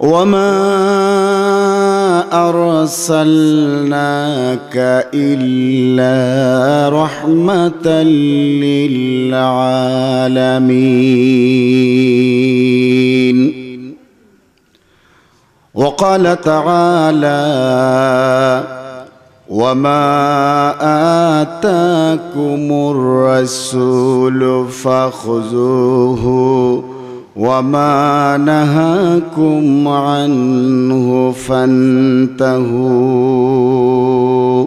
وما ارسلناك الا رحمه للعالمين وقال تعالى وما آتاكم الرسول فخذوه وما نهاكم عنه فانتهوا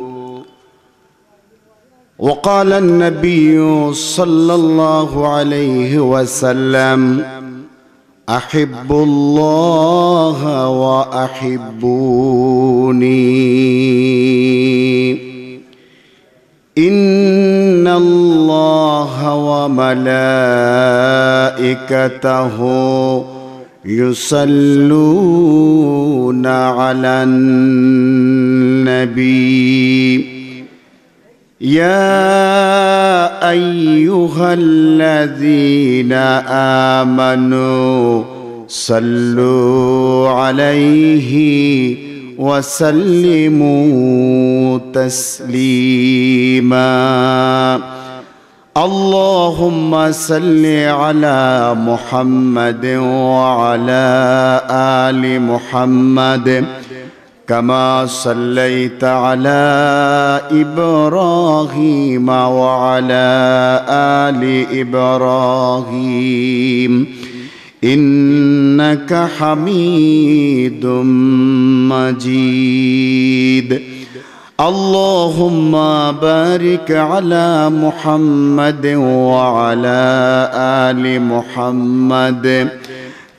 وقال النبي صلى الله عليه وسلم احب الله واحبوني ان الله وملائكته يصلون على النبي يا ايها الذين امنوا صلوا عليه وسلموا تسليما اللهم صل على محمد وعلى ال محمد كما صليت على ابراهيم وعلى ال ابراهيم انك حميد مجيد اللهم بارك على محمد وعلى ال محمد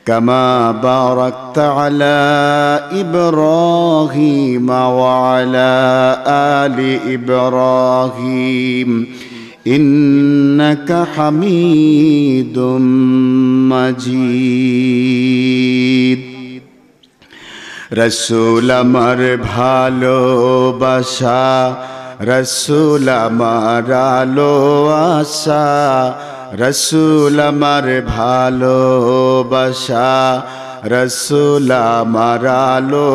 كما باركت على ابراهيم وعلى ال ابراهيم إنك حميد مجيد رسول আমার ভালোবাসা রসুল আমার আলো আশা রসুল আমার ভালোবাসা রসুল আমার আলো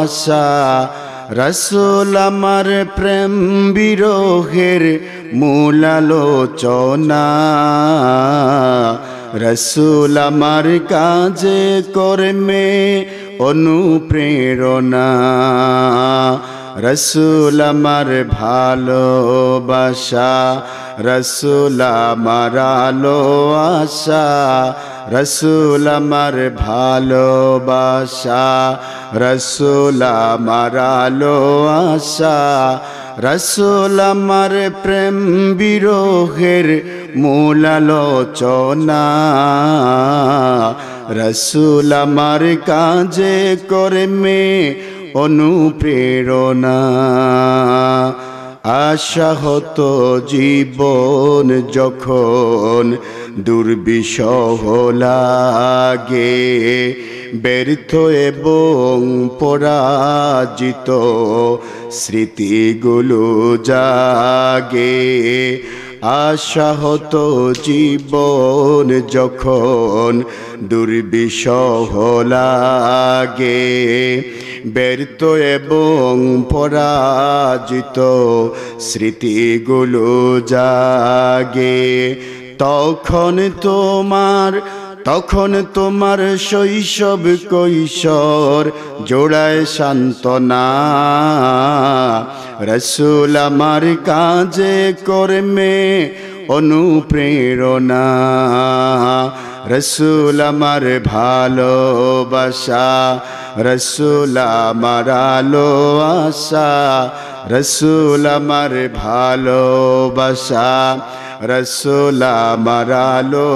আশা রসুল আমার প্রেম বিরোহের মূল আলোচনা রসুল আমার কাজে কর্মে অনুপ্রেরণা রসুল আমার ভালোবাসা রসুল আমার আলো আশা রসুল আমার ভালোবাসা রসুল আমার আলো আশা রসুল আমার প্রেম বিরোহের মূল আলোচনা রসুল আমার কাজে করে মে অনুপ্রেরণা আশা হতো জীবন যখন দুর্বিষহ লাগে ব্যর্থ এবং পরাজিত স্মৃতিগুলো জাগে আশাহত জীবন যখন দুর্বিষহ লাগে ব্যর্থ এবং পরাজিত স্মৃতিগুলো জাগে তখন তোমার তখন তোমার শৈশব কৈশোর জোড়ায় সান্ত্বনা রসুল আমার কাজে কর্মে অনুপ্রেরণা রসুল আমার ভালোবাসা রসুল আমার আলো আশা রসুল আমার ভালোবাসা রসুল আমার আলো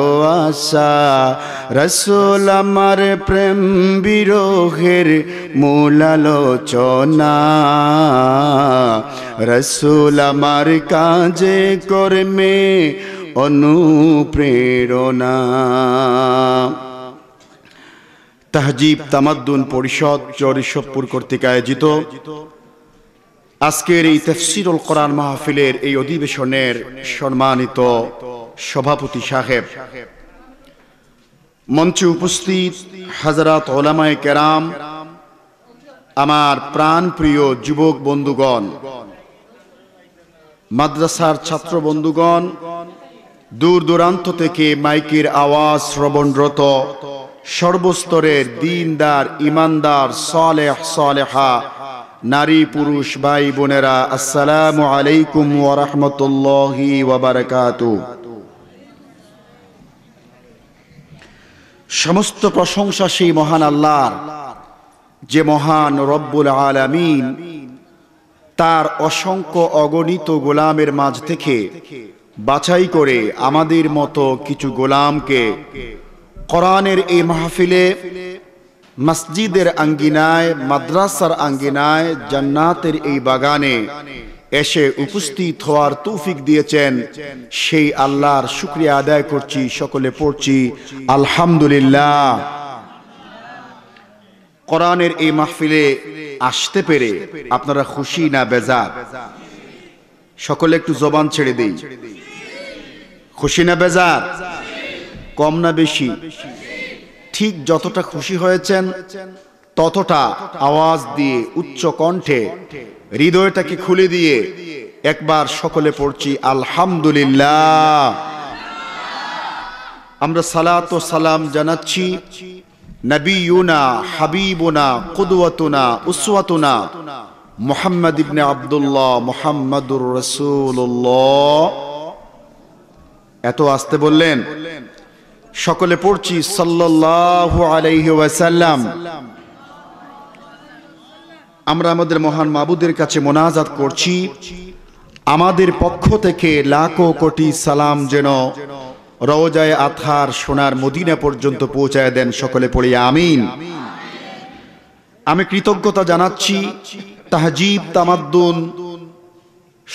আশা রসুল আমার প্রেম বিরোহের মূল আলোচনা রসুল আমার কাজে কর্মে অনুপ্রেরণা তাহজিব তামাদ্দুন পরিষদ চরিশবপুর কর্তৃক আয়োজিত আজকের এই তফসিরুল কোরআন মাহফিলের এই অধিবেশনের সম্মানিত সভাপতি সাহেব মঞ্চে উপস্থিত হাজরাত ওলামায় কেরাম আমার প্রাণ প্রিয় যুবক বন্ধুগণ মাদ্রাসার ছাত্র বন্ধুগণ দূর দূরান্ত থেকে মাইকের আওয়াজ শ্রবণরত সর্বস্তরের দিনদার ইমানদার সলেহ সলেহা নারী পুরুষ ভাই বোনেরা আসসালাম আলাইকুম ওরহমতুল্লাহি সমস্ত প্রশংসা সেই মহান আল্লাহর যে মহান রব্বুল আলামিন তার অসংখ্য অগণিত গোলামের মাঝ থেকে বাছাই করে আমাদের মতো কিছু গোলামকে কোরআনের এই মাহফিলে মসজিদের আঙ্গিনায় মাদ্রাসার আঙ্গিনায় জান্নাতের এই বাগানে এসে উপস্থিত হওয়ার তৌফিক দিয়েছেন সেই আল্লাহর শুক্রিয়া আদায় করছি সকলে পড়ছি আলহামদুলিল্লাহ কোরআনের এই মাহফিলে আসতে পেরে আপনারা খুশি না বেজার সকলে একটু জবান ছেড়ে দেই খুশি না বেজার কম না বেশি ঠিক যতটা খুশি হয়েছেন ততটা আওয়াজ দিয়ে উচ্চ কণ্ঠে হৃদয়টাকে খুলে দিয়ে একবার সকলে পড়ছি আলহামদুলিল্লাহ আমরা সালাত ও সালাম জানাচ্ছি নবীনা হাবিবোনা কুদওয়াতুনা উসওয়াতুনা মোহাম্মদ ইবনে আবদুল্লাহ মোহাম্মদুর রসুল্লাহ এত আসতে বললেন সকলে পড়ছি সাল্লাহ আলাইহি আমরা আমাদের মহান মাবুদের কাছে মোনাজাত করছি আমাদের পক্ষ থেকে লাখো কোটি সালাম যেন রওজায় আথার সোনার মদিনা পর্যন্ত পৌঁছায় দেন সকলে পড়ি আমিন আমি কৃতজ্ঞতা জানাচ্ছি তাহজিব তামাদ্দুন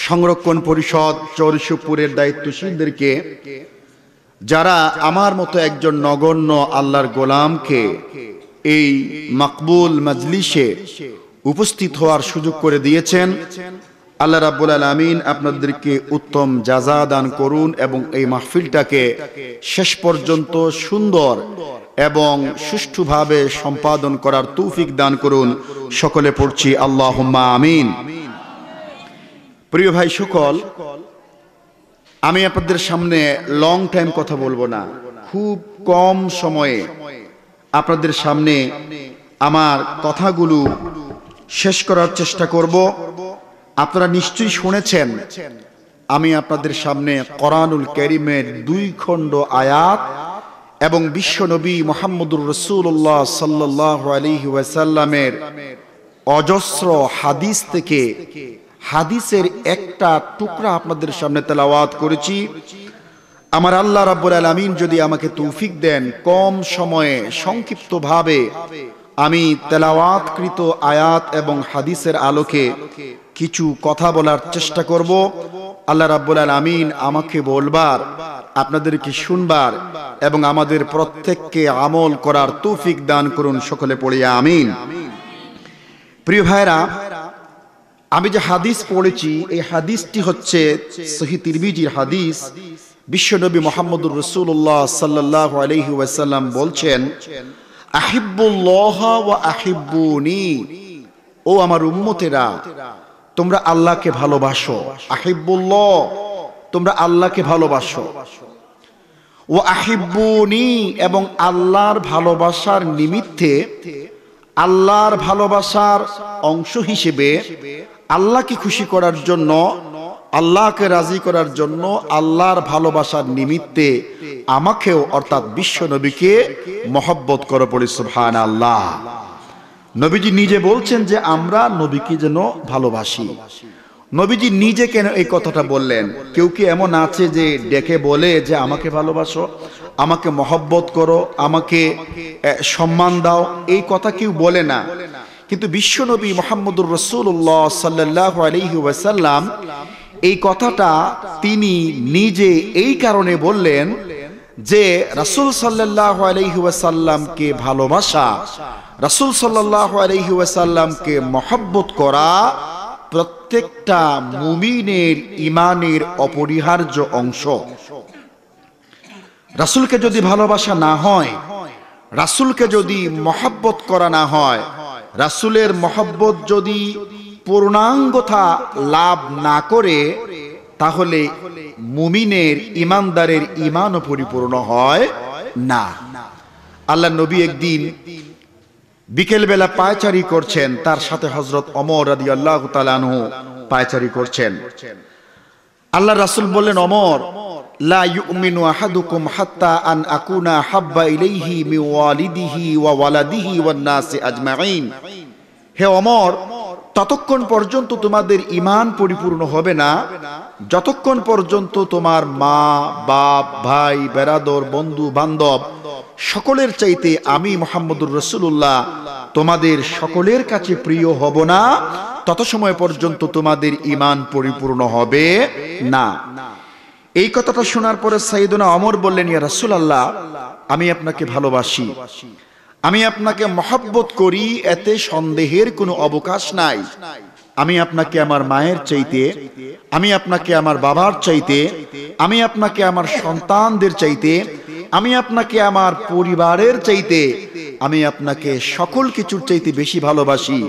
সংরক্ষণ পরিষদ চরশুপুরের দায়িত্বশীলদেরকে যারা আমার মতো একজন নগণ্য আল্লাহর গোলামকে এই মকবুল মজলিসে উপস্থিত হওয়ার সুযোগ করে দিয়েছেন আল্লাহ আল আলমিন আপনাদেরকে উত্তম যাজা দান করুন এবং এই মাহফিলটাকে শেষ পর্যন্ত সুন্দর এবং সুষ্ঠুভাবে সম্পাদন করার তৌফিক দান করুন সকলে পড়ছি আল্লাহ আমিন প্রিয় ভাই সকল আমি আপনাদের সামনে লং টাইম কথা বলবো না খুব কম সময়ে আপনাদের সামনে আমার কথাগুলো শেষ করার চেষ্টা করব আপনারা নিশ্চয়ই শুনেছেন আমি আপনাদের সামনে করানুল করিমের দুই খণ্ড আয়াত এবং বিশ্বনবী মোহাম্মদুর রসুল্লাহ সাল্লাহ আলি ওয়াসাল্লামের অজস্র হাদিস থেকে হাদিসের একটা টুকরা আপনাদের সামনে তেলাওয়াত করেছি আমার আল্লাহ রাব্বুল আলামিন যদি আমাকে তৌফিক দেন কম সময়ে সংক্ষিপ্তভাবে আমি তেলাওয়াতকৃত আয়াত এবং হাদিসের আলোকে কিছু কথা বলার চেষ্টা করব আল্লাহ রাব্বুল আলামিন আমাকে বলবার আপনাদেরকে শুনবার এবং আমাদের প্রত্যেককে আমল করার তৌফিক দান করুন সকলে পড়িয়া আমিন প্রিয় ভাইরা আমি যে হাদিস পড়েছি এই হাদিসটি হচ্ছে সহি তিরমিজির হাদিস বিশ্বনবী মোহাম্মদুর রসুল্লাহ সাল্লাহ আলহি বলছেন আহিবুল্লাহ ও আহিবুনি ও আমার উম্মতেরা তোমরা আল্লাহকে ভালোবাসো আহিবুল্লাহ তোমরা আল্লাহকে ভালোবাসো ও আহিবুনি এবং আল্লাহর ভালোবাসার নিমিত্তে আল্লাহর ভালোবাসার অংশ হিসেবে আল্লাহকে খুশি করার জন্য আল্লাহকে রাজি করার জন্য আল্লাহর ভালোবাসার নিমিত্তে আমাকেও অর্থাৎ বিশ্ব নবীকে মহব্বত করো পড়ি সুহান আল্লাহ নবীজি নিজে বলছেন যে আমরা নবীকে যেন ভালোবাসি নবীজি নিজে কেন এই কথাটা বললেন কেউ কি এমন আছে যে ডেকে বলে যে আমাকে ভালোবাসো আমাকে মহব্বত করো আমাকে সম্মান দাও এই কথা কেউ বলে না কিন্তু বিশ্বনবী মোহাম্মদুর রসুল্লাহ সাল্লাহ আলহি ওয়াসাল্লাম এই কথাটা তিনি নিজে এই কারণে বললেন যে রাসুল সাল্লাহ আলহিউসাল্লামকে ভালোবাসা রাসুল সাল্লাহ আলহিউসাল্লামকে মহব্বত করা প্রত্যেকটা মুমিনের ইমানের অপরিহার্য অংশ রাসুলকে যদি ভালোবাসা না হয় রাসুলকে যদি মহাব্বত করা না হয় রাসুলের মহব্বত যদি পূর্ণাঙ্গতা লাভ না করে তাহলে মুমিনের ইমানদারের ইমানও পরিপূর্ণ হয় না আল্লাহ নবী একদিন বিকেলবেলা পায়চারি করছেন তার সাথে হজরত অমর আদি আল্লাহ পায়চারি করছেন আল্লাহ রাসুল বললেন অমর লা ইউমিনু আহাদুকুম হাত্তা আন আকুনা হাব্বা ইলাইহি মি ওয়ালিদিহি ওয়া ওয়ালাদিহি ওয়ান নাসি আজমাইন হে অমর ততক্ষণ পর্যন্ত তোমাদের ইমান পরিপূর্ণ হবে না যতক্ষণ পর্যন্ত তোমার মা বাপ ভাই বেরাদর বন্ধু বান্ধব সকলের চাইতে আমি মোহাম্মদুর রসুল্লাহ তোমাদের সকলের কাছে প্রিয় হব না তত সময় পর্যন্ত তোমাদের ইমান পরিপূর্ণ হবে না এই কথাটা শোনার পরে সাইদুনা অমর বললেন ইয়া রাসুল আল্লাহ আমি আপনাকে ভালোবাসি আমি আপনাকে মহাব্বত করি এতে সন্দেহের কোনো অবকাশ নাই আমি আপনাকে আমার মায়ের চাইতে আমি আপনাকে আমার বাবার চাইতে আমি আপনাকে আমার সন্তানদের চাইতে আমি আপনাকে আমার পরিবারের চাইতে আমি আপনাকে সকল কিছুর চাইতে বেশি ভালোবাসি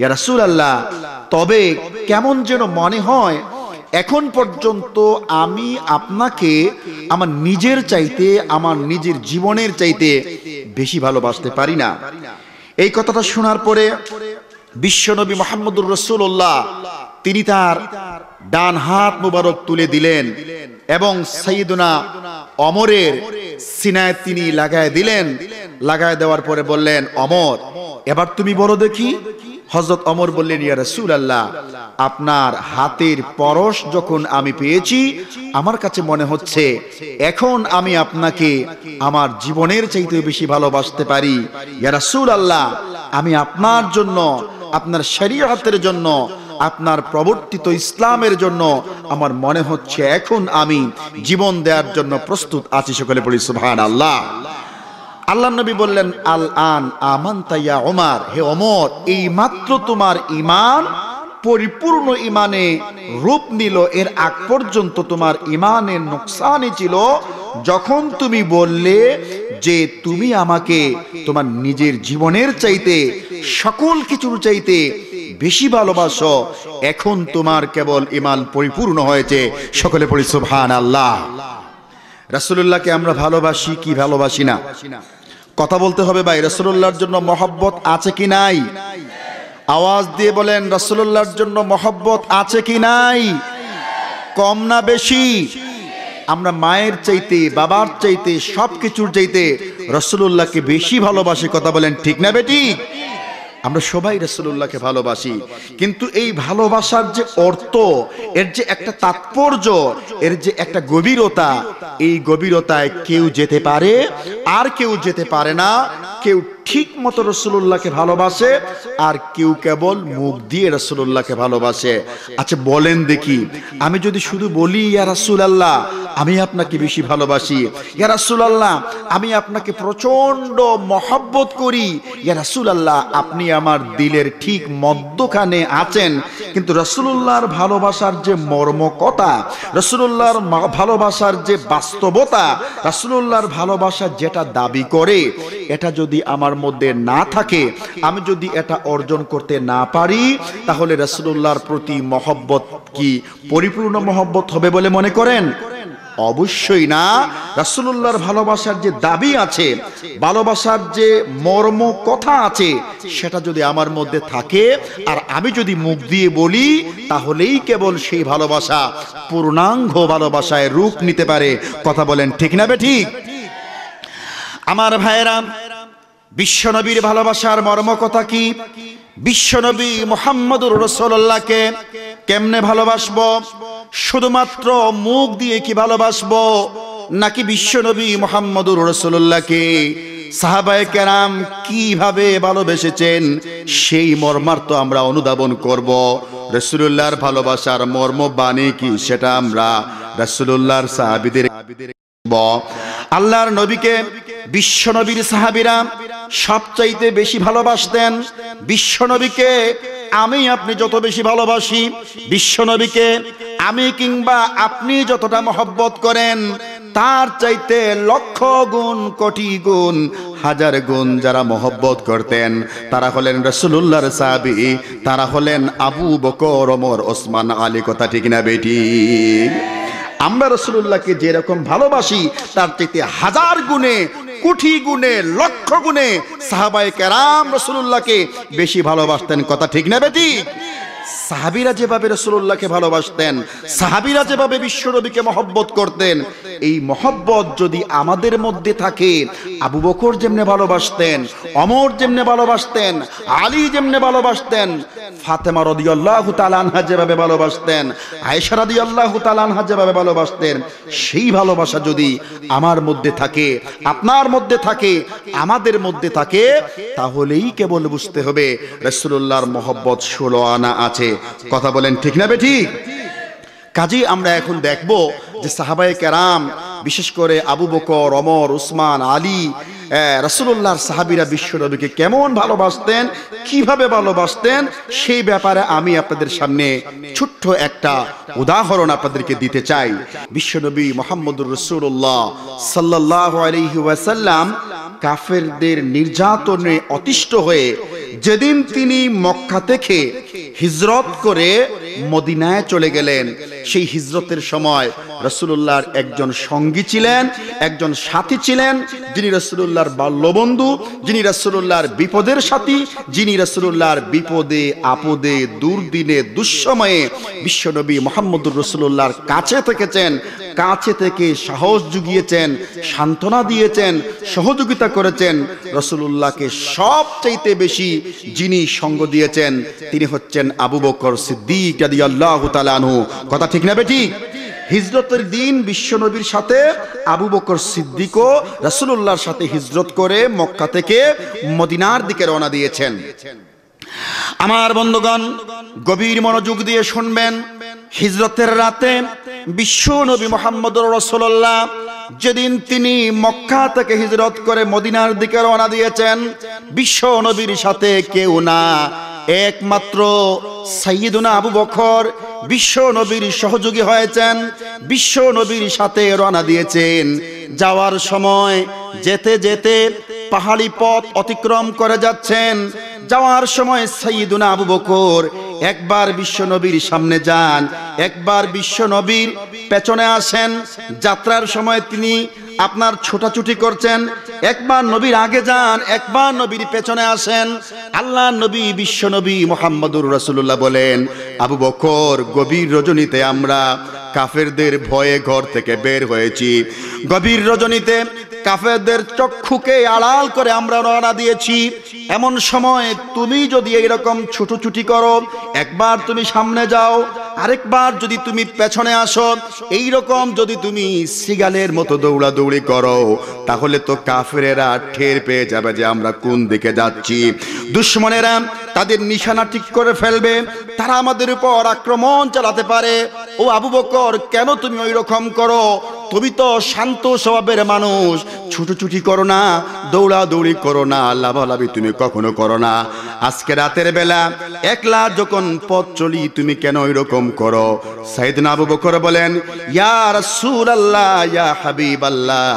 ইয়া রাসুল আল্লাহ তবে কেমন যেন মনে হয় এখন পর্যন্ত আমি আপনাকে আমার নিজের চাইতে আমার নিজের জীবনের চাইতে বেশি ভালোবাসতে পারি না এই কথাটা শোনার পরে বিশ্বনবী মোহাম্মদুর রসুল্লাহ তিনি তার ডান হাত মুবারক তুলে দিলেন এবং সাইদুনা অমরের সিনায় তিনি লাগায় দিলেন লাগায় দেওয়ার পরে বললেন অমর এবার তুমি বড় দেখি হজরত অমর বললেন ইয়া রসুল আল্লাহ আপনার হাতের পরশ যখন আমি পেয়েছি আমার কাছে মনে হচ্ছে এখন আমি আপনাকে আমার জীবনের চাইতে বেশি ভালোবাসতে পারি ইয়া রসুল আল্লাহ আমি আপনার জন্য আপনার শরীয়তের জন্য আপনার প্রবর্তিত ইসলামের জন্য আমার মনে হচ্ছে এখন আমি জীবন দেওয়ার জন্য প্রস্তুত আছি সকলে বলি সুবহানাল্লাহ আল্লাহ আল্লাহ নবী বললেন আল আন আমান তাইয়া ওমার হে অমর এই মাত্র তোমার ইমান পরিপূর্ণ ইমানে রূপ নিল এর আগ পর্যন্ত তোমার ইমানের নোকসানই ছিল যখন তুমি বললে যে তুমি আমাকে তোমার নিজের জীবনের চাইতে সকল কিছুর চাইতে বেশি ভালোবাসো এখন তোমার কেবল ইমান পরিপূর্ণ হয়েছে সকলে পড়ি সুবহান আল্লাহ রাসূলুল্লাহকে আমরা ভালোবাসি কি ভালোবাসি না কথা বলতে হবে ভাই রসুল্লাহর জন্য মহব্বত আছে কি নাই আওয়াজ দিয়ে বলেন রসুল্লাহর জন্য মহব্বত আছে কি নাই কম না বেশি আমরা মায়ের চাইতে বাবার চাইতে সব কিছুর চাইতে রসুল্লাহকে বেশি ভালোবাসি কথা বলেন ঠিক না বেটি আমরা সবাই রসুল্লাহকে ভালোবাসি কিন্তু এই ভালোবাসার যে অর্থ এর যে একটা তাৎপর্য এর যে একটা গভীরতা এই গভীরতায় কেউ যেতে পারে আর কেউ যেতে পারে না কেউ ঠিক মতো রসুল্লাহকে ভালোবাসে আর কেউ কেবল মুখ দিয়ে রসুল্লাহকে ভালোবাসে আচ্ছা বলেন দেখি আমি যদি শুধু বলি ইয়া রাসুল আল্লাহ আমি আপনাকে বেশি ভালোবাসি ইয়া রাসুল আল্লাহ আমি আপনাকে প্রচন্ড মহব্বত করি ইয়া রাসুল আল্লাহ আপনি আমার দিলের ঠিক মদ্যখানে আছেন কিন্তু রসুল্লাহর ভালোবাসার যে মর্মকতা রসুল্লাহর ভালোবাসার যে বাস্তবতা রসুল্লাহর ভালোবাসা যেটা দাবি করে এটা যদি আমার আমার মধ্যে না থাকে আমি যদি এটা অর্জন করতে না পারি তাহলে রাসুল্লাহর প্রতি মহব্বত কি পরিপূর্ণ মহব্বত হবে বলে মনে করেন অবশ্যই না রাসুল্লাহর ভালোবাসার যে দাবি আছে ভালোবাসার যে মর্ম কথা আছে সেটা যদি আমার মধ্যে থাকে আর আমি যদি মুখ দিয়ে বলি তাহলেই কেবল সেই ভালোবাসা পূর্ণাঙ্গ ভালোবাসায় রূপ নিতে পারে কথা বলেন ঠিক না বে ঠিক আমার ভাইয়েরা বিশ্বনবীর ভালোবাসার মর্মকথা কি বিশ্বনবী মোহাম্মদুর রসোল্লাহকে কেমনে ভালোবাসব শুধুমাত্র মুখ দিয়ে কি ভালোবাসব নাকি বিশ্বনবী মোহাম্মদুর রসোল্লাহকে সাহাবায় কেরাম কিভাবে ভালোবেসেছেন সেই মর্মার্থ আমরা অনুধাবন করব রসুল্লাহর ভালোবাসার মর্ম বাণী কি সেটা আমরা রসুল্লাহর সাহাবিদের আল্লাহর নবীকে বিশ্বনবীর সাহাবিরা সবচাইতে বেশি ভালোবাসতেন বিশ্বনবীকে আমি আপনি যত বেশি ভালোবাসি বিশ্বনবীকে আমি কিংবা আপনি যতটা মহব্বত করেন তার চাইতে লক্ষ গুণ কোটি গুণ হাজার গুণ যারা মহব্বত করতেন তারা হলেন রসুল্লার সাহাবি তারা হলেন আবু বকর অমর ওসমান আলী কথা ঠিক না বেটি আমরা রসুল্লাহকে যেরকম ভালোবাসি তার চাইতে হাজার গুণে কোটি গুণে লক্ষ গুণে সাহাবাই কেরাম রসুল্লাহকে বেশি ভালোবাসতেন কথা ঠিক না বেটি সাহাবিরা যেভাবে রসুল্লাহকে ভালোবাসতেন সাহাবিরা যেভাবে বিশ্বনবীকে মহব্বত করতেন এই মহব্বত যদি আমাদের মধ্যে থাকে আবু বকর যেমনে ভালোবাসতেন অমর যেমনে ভালোবাসতেন আলী যেমনে ভালোবাসতেন ফাতেমা রদি আল্লাহ তালানহা যেভাবে ভালোবাসতেন আয়েশা রদি আল্লাহ তালানহা যেভাবে ভালোবাসতেন সেই ভালোবাসা যদি আমার মধ্যে থাকে আপনার মধ্যে থাকে আমাদের মধ্যে থাকে তাহলেই কেবল বুঝতে হবে রসুল্লাহর মহব্বত ষোলো আনা আছে আছে কথা বলেন ঠিক না বেঠি কাজী আমরা এখন দেখব যে সাহাবায় কেরাম বিশেষ করে আবু বকর অমর উসমান আলী রসুল্লাহর সাহাবিরা বিশ্বনবীকে কেমন ভালোবাসতেন কিভাবে ভালোবাসতেন সেই ব্যাপারে আমি আপনাদের সামনে ছোট্ট একটা উদাহরণ আপনাদেরকে দিতে চাই বিশ্বনবী মোহাম্মদুর রসুল্লাহ সাল্লাহ আলহি ওয়াসাল্লাম কাফেরদের নির্যাতনে অতিষ্ঠ হয়ে যেদিন তিনি মক্কা থেকে হিজরত করে মদিনায় চলে গেলেন সেই হিজরতের সময় রসুল্লাহর একজন সঙ্গী ছিলেন একজন সাথী ছিলেন যিনি রসুল্লাহর বাল্যবন্ধু যিনি রসুল্লাহর বিপদের সাথী যিনি রসুল্লাহর বিপদে আপদে দুর্দিনে দুঃসময়ে বিশ্বনবী মোহাম্মদুর রসুল্লাহর কাছে থেকেছেন কাছে থেকে সাহস জুগিয়েছেন সান্ত্বনা দিয়েছেন সহযোগিতা করেছেন রসুল্লাহকে সবচাইতে বেশি যিনি সঙ্গ দিয়েছেন তিনি হচ্ছেন আবু বকর সিদ্দিক কথা ঠিক না বেটি হিজরতের দিন বিশ্বনবীর সাথে আবু বকর সিদ্দিক ও রাসুল্লাহর সাথে হিজরত করে মক্কা থেকে মদিনার দিকে রওনা দিয়েছেন আমার বন্ধুগণ গভীর মনোযোগ দিয়ে শুনবেন হিজরতের রাতে বিশ্ব নবী মোহাম্মদ রসোল্লাহ যেদিন তিনি মক্কা থেকে হিজরত করে মদিনার দিকে রওনা দিয়েছেন বিশ্ব নবীর সাথে কেউ না একমাত্র সাইয়েদুনা আবু বখর বিশ্ব নবীর সহযোগী হয়েছেন বিশ্ব নবীর সাথে রওনা দিয়েছেন যাওয়ার সময় যেতে যেতে পাহাড়ি পথ অতিক্রম করে যাচ্ছেন যাওয়ার সময় সাইদুনা আবু বকর একবার বিশ্বনবীর সামনে যান একবার বিশ্বনবীর পেছনে আসেন যাত্রার সময় তিনি আপনার ছোটাছুটি করছেন একবার নবীর আগে যান একবার নবীর পেছনে আসেন আল্লাহ নবী বিশ্বনবী মোহাম্মদুর রসুল্লাহ বলেন আবু বকর গভীর রজনীতে আমরা কাফেরদের ভয়ে ঘর থেকে বের হয়েছি গভীর রজনীতে কাফেরদের চক্ষুকে আড়াল করে আমরা রওনা দিয়েছি এমন সময় তুমি যদি এরকম ছুটোছুটি করো একবার তুমি সামনে যাও আরেকবার যদি তুমি পেছনে আসো এই রকম যদি তুমি সিগালের মতো দৌড়াদৌড়ি করো তাহলে তো কাফেরেরা ঠের পেয়ে যাবে যে আমরা কোন দিকে যাচ্ছি দুশ্মনেরা তাদের নিশানা ঠিক করে ফেলবে তারা আমাদের উপর আক্রমণ চালাতে পারে ও আবু বকর কেন তুমি ওই রকম করো তুমি তো শান্ত স্বভাবের মানুষ ছুটোছুটি করো না দৌড়াদৌড়ি করো না লাভালাভি তুমি কখনো করো না আজকে রাতের বেলা একলা যখন পথ চলি তুমি কেন এরকম করো সাইদ নাবু বকর বলেন ইয়ার সুর আল্লাহ ইয়া হাবিব আল্লাহ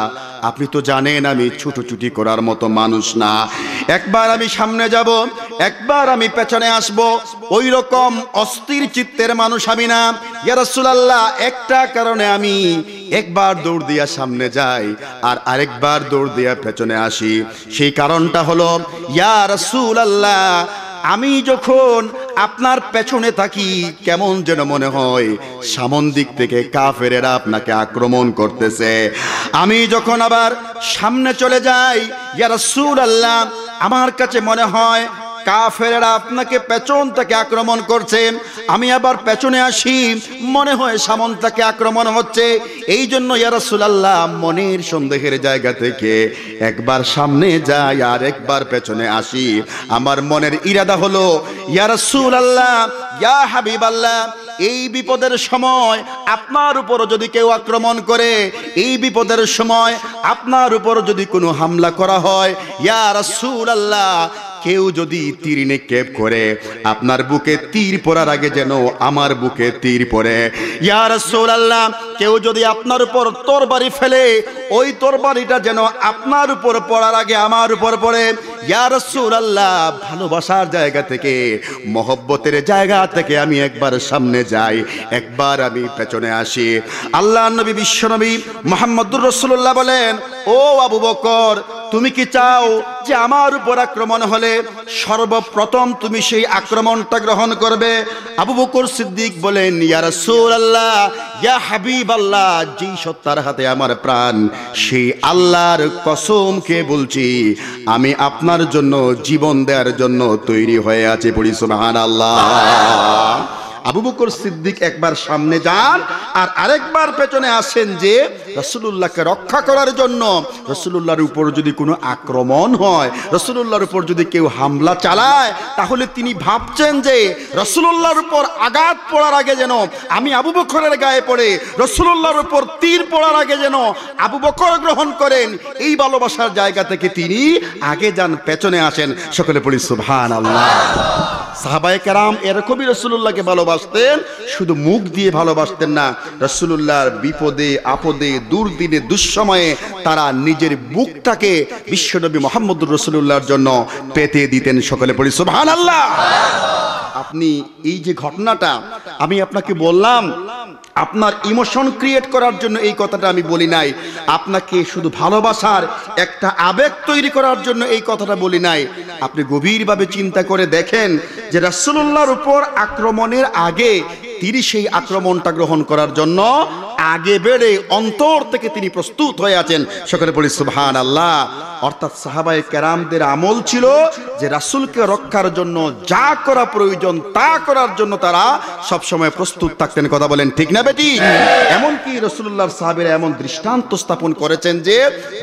আপনি তো জানেন আমি ছুটোছুটি করার মতো মানুষ না একবার আমি সামনে যাব একবার আমি পেছনে আসব ওই রকম অস্থির চিত্তের মানুষ আমি না ইয়ারসুল্লাহ একটা কারণে আমি একবার দৌড় দিয়া সামনে যাই আর আরেকবার দৌড় দিয়া পেছনে আসি সেই কারণটা হলো আল্লাহ আমি যখন আপনার পেছনে থাকি কেমন যেন মনে হয় সামন দিক থেকে কাফেরেরা আপনাকে আক্রমণ করতেছে আমি যখন আবার সামনে চলে যাই ইয়ারা সুর আল্লাহ আমার কাছে মনে হয় কাফেরেরা আপনাকে পেছন থেকে আক্রমণ করছে আমি আবার পেছনে আসি মনে হয় সামন আক্রমণ হচ্ছে এই জন্য ইয়ারসুলাল্লাহ মনের সন্দেহের জায়গা থেকে একবার সামনে যাই আর একবার পেছনে আসি আমার মনের ইরাদা হলো আল্লাহ ইয়া হাবিব আল্লাহ এই বিপদের সময় আপনার উপর যদি কেউ আক্রমণ করে এই বিপদের সময় আপনার উপর যদি কোনো হামলা করা হয় ইয়া রাসূল আল্লাহ কেউ যদি তীর নিক্ষেপ করে আপনার বুকে তীর পড়ার আগে যেন আমার বুকে তীর পড়ে ইয়ার সৌরাল্লাহ কেউ যদি আপনার উপর বাড়ি ফেলে ওই তোরবারিটা যেন আপনার উপর পড়ার আগে আমার উপর পড়ে ইয়ার সৌরাল্লাহ ভালোবাসার জায়গা থেকে মহব্বতের জায়গা থেকে আমি একবার সামনে যাই একবার আমি পেছনে আসি আল্লাহ নবী বিশ্বনবী মোহাম্মদুর রসুল্লাহ বলেন ও আবু বকর তুমি কি চাও যে আমার উপর আক্রমণ হলে সর্বপ্রথম তুমি সেই আক্রমণটা গ্রহণ করবে আবু বকর সিদ্দিক বলেন ইয়া রাসূল আল্লাহ ইয়া হাবিব আল্লাহ যেই সত্তার হাতে আমার প্রাণ সেই আল্লাহর কসম কে বলছি আমি আপনার জন্য জীবন দেওয়ার জন্য তৈরি হয়ে আছে পড়ি সুবহানাল্লাহ আল্লাহ আবু বকর সিদ্দিক একবার সামনে যান আর আরেকবার পেছনে আসেন যে রসুলুল্লাহকে রক্ষা করার জন্য রসুলুল্লাহর উপর যদি কোনো আক্রমণ হয় রসুল্লাহর উপর যদি কেউ হামলা চালায় তাহলে তিনি ভাবছেন যে রসুলুল্লাহর উপর আঘাত পড়ার আগে যেন আমি আবু বকরের গায়ে পড়ে রসুল্লাহর উপর তীর পড়ার আগে যেন আবু বকর গ্রহণ করেন এই ভালোবাসার জায়গা থেকে তিনি আগে যান পেছনে আসেন সকলে পড়ি সুভান আল্লাহ সাহাবায় কেরাম এরকমই রসুল্লাহকে ভালোবাসতেন শুধু মুখ দিয়ে ভালোবাসতেন না রসুল্লাহর বিপদে আপদে দুর্দিনে দুঃসময়ে তারা নিজের বুকটাকে বিশ্বনবী মোহাম্মদ রসুল্লাহর জন্য পেতে দিতেন সকলে পড়ি সুবহান আল্লাহ আপনি এই যে ঘটনাটা আমি আপনাকে বললাম আপনার ইমোশন ক্রিয়েট করার জন্য এই কথাটা আমি বলি নাই আপনাকে শুধু ভালোবাসার একটা আবেগ তৈরি করার জন্য এই কথাটা বলি নাই আপনি গভীরভাবে চিন্তা করে দেখেন যে রাসুল্লাহর উপর আক্রমণের আগে তিনি সেই আক্রমণটা গ্রহণ করার জন্য আগে বেড়ে অন্তর থেকে তিনি প্রস্তুত হয়ে আছেন সকলে বলি সুহান আল্লাহ অর্থাৎ সাহাবাই ক্যারামদের আমল ছিল যে রাসুলকে রক্ষার জন্য যা করা প্রয়োজন তা করার জন্য তারা সবসময় প্রস্তুত থাকতেন কথা বলেন ঠিক না কমিটি এমনকি রসুল্লাহ সাহাবেরা এমন দৃষ্টান্ত স্থাপন করেছেন যে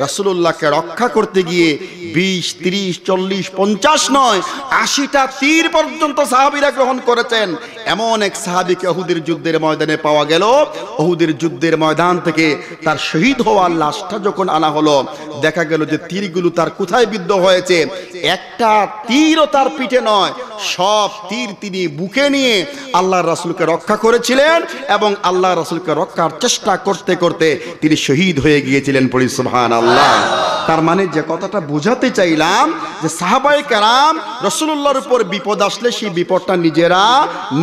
রসুল্লাহকে রক্ষা করতে গিয়ে বিশ ত্রিশ চল্লিশ পঞ্চাশ নয় আশিটা তীর পর্যন্ত সাহাবিরা গ্রহণ করেছেন এমন এক সাহাবিকে অহুদের যুদ্ধের ময়দানে পাওয়া গেল অহুদের যুদ্ধের ময়দান থেকে তার শহীদ হওয়ার লাশটা যখন আনা হলো দেখা গেল যে তীরগুলো তার কোথায় বিদ্ধ হয়েছে একটা তীরও তার পিঠে নয় সব তীর তিনি বুকে নিয়ে আল্লাহ রসুলকে রক্ষা করেছিলেন এবং আল্লাহ রাসুলকে রক্ষার চেষ্টা করতে করতে তিনি শহীদ হয়ে গিয়েছিলেন পরিসভান আল্লাহ তার মানে যে কথাটা বোঝাতে বলতে চাইলাম যে সাহাবাই কারাম রসুল্লাহর উপর বিপদ আসলে সেই বিপদটা নিজেরা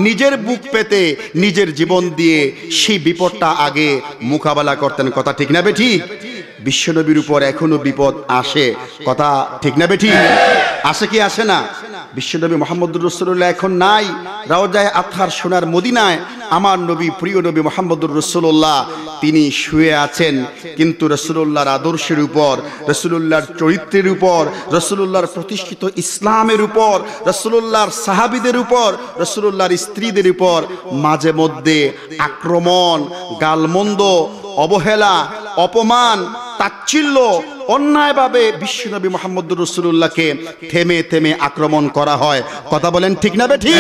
নিজের বুক পেতে নিজের জীবন দিয়ে সেই বিপদটা আগে মোকাবেলা করতেন কথা ঠিক না বে ঠিক বিশ্বনবীর উপর এখনো বিপদ আসে কথা ঠিক না বেঠি আসে কি আসে না বিশ্বনবী মোহাম্মদুর রসুল্লাহ এখন নাই রাওজায় আথার সোনার মদিনায় আমার নবী প্রিয় নবী মোহাম্মদুর রসুল্লাহ তিনি শুয়ে আছেন কিন্তু রসুল্লাহর আদর্শের উপর রসুল্লাহর চরিত্রের উপর রসুল্লাহর প্রতিষ্ঠিত ইসলামের উপর রসুল্লাহর সাহাবিদের উপর রসুল্লাহর স্ত্রীদের উপর মাঝে মধ্যে আক্রমণ গালমন্দ অবহেলা অপমান 打金咯！অন্যায়ভাবে বিশ্বনবী মোহাম্মদ রসুল্লাহকে থেমে থেমে আক্রমণ করা হয় কথা বলেন ঠিক না ঠিক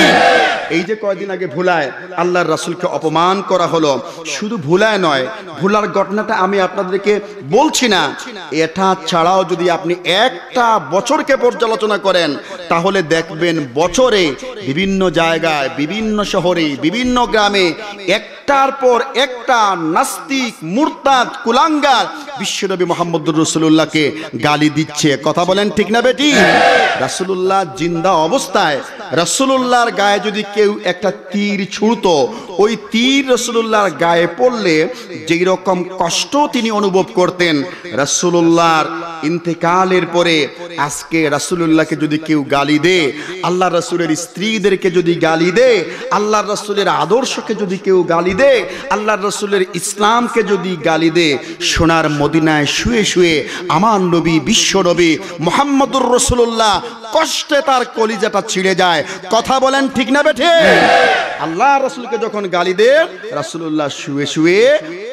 এই যে কয়দিন আগে ভুলায় আল্লাহর রাসুলকে অপমান করা হলো শুধু ভুলায় নয় ভুলার ঘটনাটা আমি আপনাদেরকে বলছি না এটা ছাড়াও যদি আপনি একটা বছরকে পর্যালোচনা করেন তাহলে দেখবেন বছরে বিভিন্ন জায়গায় বিভিন্ন শহরে বিভিন্ন গ্রামে একটার পর একটা নাস্তিক মুরতাদ কুলাঙ্গার বিশ্বনবী মোহাম্মদুর রসুল রাসুল্লাহকে গালি দিচ্ছে কথা বলেন ঠিক না বেটি রাসুল্লাহ জিন্দা অবস্থায় রাসুল্লাহর গায়ে যদি কেউ একটা তীর ছুঁড়ত ওই তীর রসুল্লাহর গায়ে পড়লে যেই রকম কষ্ট তিনি অনুভব করতেন রাসুল্লাহর ইন্তেকালের পরে আজকে রাসুল্লাহকে যদি কেউ গালি দে আল্লাহ রাসুলের স্ত্রীদেরকে যদি গালি দে আল্লাহ রাসুলের আদর্শকে যদি কেউ গালি দে আল্লাহ রসুলের ইসলামকে যদি গালি দে সোনার মদিনায় শুয়ে শুয়ে আমার নবী বিশ্ব নবী মোহাম্মদুর রসুল্লাহ কষ্টে তার কলিজাটা ছিঁড়ে যায় কথা বলেন ঠিক না বেঠে আল্লাহ রসুলকে যখন গালি দেন রসুল্লাহ শুয়ে শুয়ে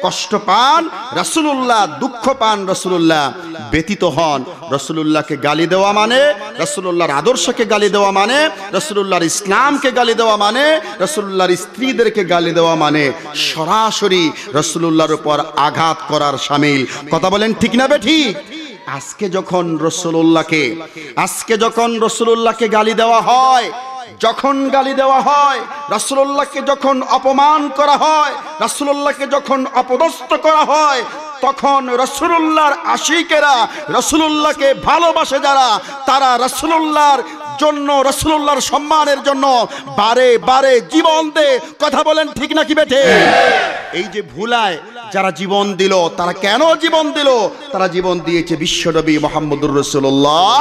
কষ্ট পান রসুল্লাহ দুঃখ পান রসুল্লাহ ব্যতীত হন রসুল্লাহকে গালি দেওয়া মানে রসুল্লাহর আদর্শকে গালি দেওয়া মানে রসুল্লাহর ইসলামকে গালি দেওয়া মানে রসুল্লাহর স্ত্রীদেরকে গালি দেওয়া মানে সরাসরি রসুল্লাহর উপর আঘাত করার সামিল কথা বলেন ঠিক না ঠিক আজকে যখন রসুল্লাহকে আজকে যখন রসুল্লাহকে গালি দেওয়া হয় যখন গালি দেওয়া হয় রাসুল্লাহকে যখন অপমান করা হয় রাসুল্লাহকে যখন অপদস্থ করা হয় তখন রসুল্লাহর আশিকেরা রসুল্লাহকে ভালোবাসে যারা তারা রসুল্লাহর জন্য রসুল্লাহর সম্মানের জন্য বারে বারে জীবন দে কথা বলেন ঠিক নাকি বেঠে এই যে ভুলায় যারা জীবন দিল তারা কেন জীবন দিল তারা জীবন দিয়েছে বিশ্বনবী মোহাম্মদুর রসুল্লাহ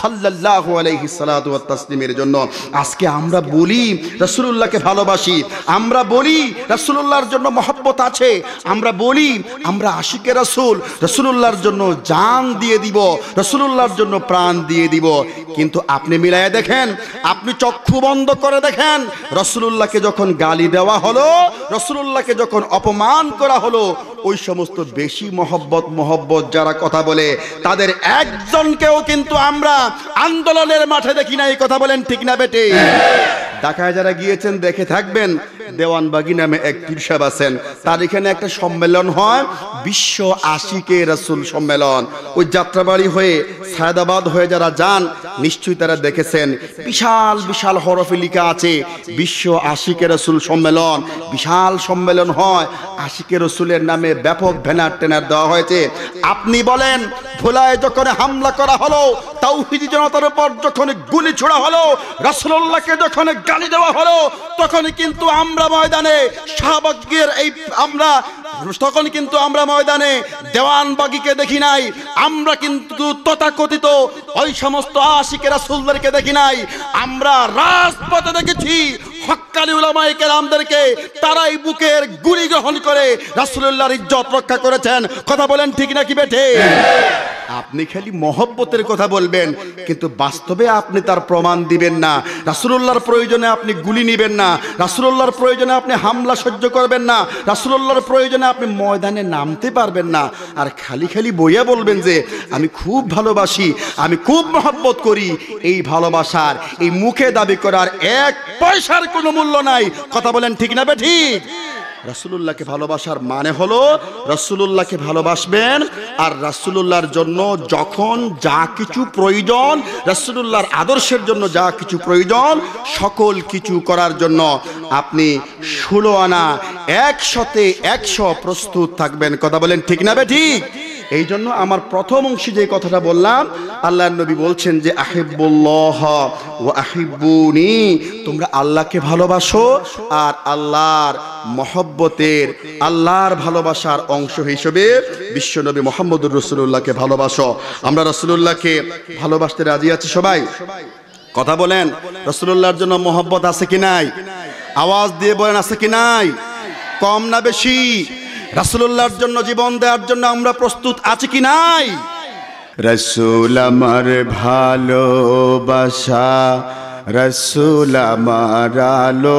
সাল্লাহু আলহি সালাতামের জন্য আজকে আমরা বলি রসুল্লাহকে ভালোবাসি আমরা বলি রসুল্লাহর জন্য মহব্বত আছে আমরা বলি আমরা আশিকে রসুল রসুল্লাহর জন্য জান দিয়ে দিব রসুল্লাহর জন্য প্রাণ দিয়ে দিব কিন্তু আপনি মিলাই মিলায় দেখেন আপনি চক্ষু বন্ধ করে দেখেন রসুল্লাহকে যখন গালি দেওয়া হলো রসুল্লাহকে যখন অপমান করা হলো ওই সমস্ত বেশি মহব্বত মহব্বত যারা কথা বলে তাদের একজনকেও কিন্তু আমরা আন্দোলনের মাঠে দেখি না এই কথা বলেন ঠিক না বেটে ঢাকায় যারা গিয়েছেন দেখে থাকবেন দেওয়ানবাগি নামে এক পীর সাহেব আছেন তার এখানে একটা সম্মেলন হয় বিশ্ব আশিকে রাসুল সম্মেলন ওই যাত্রাবাড়ি হয়ে সায়দাবাদ হয়ে যারা যান নিশ্চয়ই তারা দেখেছেন লিখেছেন বিশাল বিশাল হরফে লিখা আছে বিশ্ব আশিকে রসুল সম্মেলন বিশাল সম্মেলন হয় আশিকে রসুলের নামে ব্যাপক ভ্যানার টেনার দেওয়া হয়েছে আপনি বলেন ভোলায় যখন হামলা করা হলো তাওহিদি জনতার উপর যখন গুলি ছোড়া হলো রসুল্লাহকে যখন গালি দেওয়া হলো তখন কিন্তু আমরা ময়দানে শাহবাগের এই আমরা তখন কিন্তু আমরা ময়দানে দেওয়ান দেওয়ানবাগিকে দেখি নাই আমরা কিন্তু তথাকথিত ওই সমস্ত আশিকেরা সুলদারকে দেখি নাই আমরা রাজপথে দেখেছি হকানি উলামাই কেরামদেরকে তারাই বুকের গুলি গ্রহণ করে রাসুল্লাহর ইজ্জত রক্ষা করেছেন কথা বলেন ঠিক নাকি বেঠে আপনি খালি মহব্বতের কথা বলবেন কিন্তু বাস্তবে আপনি তার প্রমাণ দিবেন না রাসুলুল্লাহর প্রয়োজনে আপনি গুলি নেবেন না রাসুলুল্লাহর প্রয়োজনে আপনি হামলা সহ্য করবেন না রাসুলুল্লাহর প্রয়োজনে আপনি ময়দানে নামতে পারবেন না আর খালি খালি বইয়া বলবেন যে আমি খুব ভালোবাসি আমি খুব মহব্বত করি এই ভালোবাসার এই মুখে দাবি করার এক পয়সার কোনো মূল্য নাই কথা বলেন ঠিক না বেঠি ঠিক ভালোবাসার মানে হলো রাসুলুল্লাহকে ভালোবাসবেন আর রাসুলুল্লাহর জন্য যখন যা কিছু প্রয়োজন রাসুলুল্লাহর আদর্শের জন্য যা কিছু প্রয়োজন সকল কিছু করার জন্য আপনি ষোলো আনা একশতে একশো প্রস্তুত থাকবেন কথা বলেন ঠিক না বেঠিক ঠিক এই জন্য আমার প্রথম অংশে যে কথাটা বললাম আল্লাহ নবী বলছেন যে আহিবুল্লাহ ও আহিবুনি তোমরা আল্লাহকে ভালোবাসো আর আল্লাহর মহব্বতের আল্লাহর ভালোবাসার অংশ হিসেবে বিশ্বনবী মোহাম্মদুর রসুল্লাহকে ভালোবাসো আমরা রসুল্লাহকে ভালোবাসতে রাজি আছি সবাই কথা বলেন রসুল্লাহর জন্য মহব্বত আছে কি নাই আওয়াজ দিয়ে বলেন আছে কি নাই কম না বেশি রাসুল্লাহর জন্য জীবন দেওয়ার জন্য আমরা প্রস্তুত আছি কি নাই রসুল আমার ভালোবাসা রসুল আমার আলো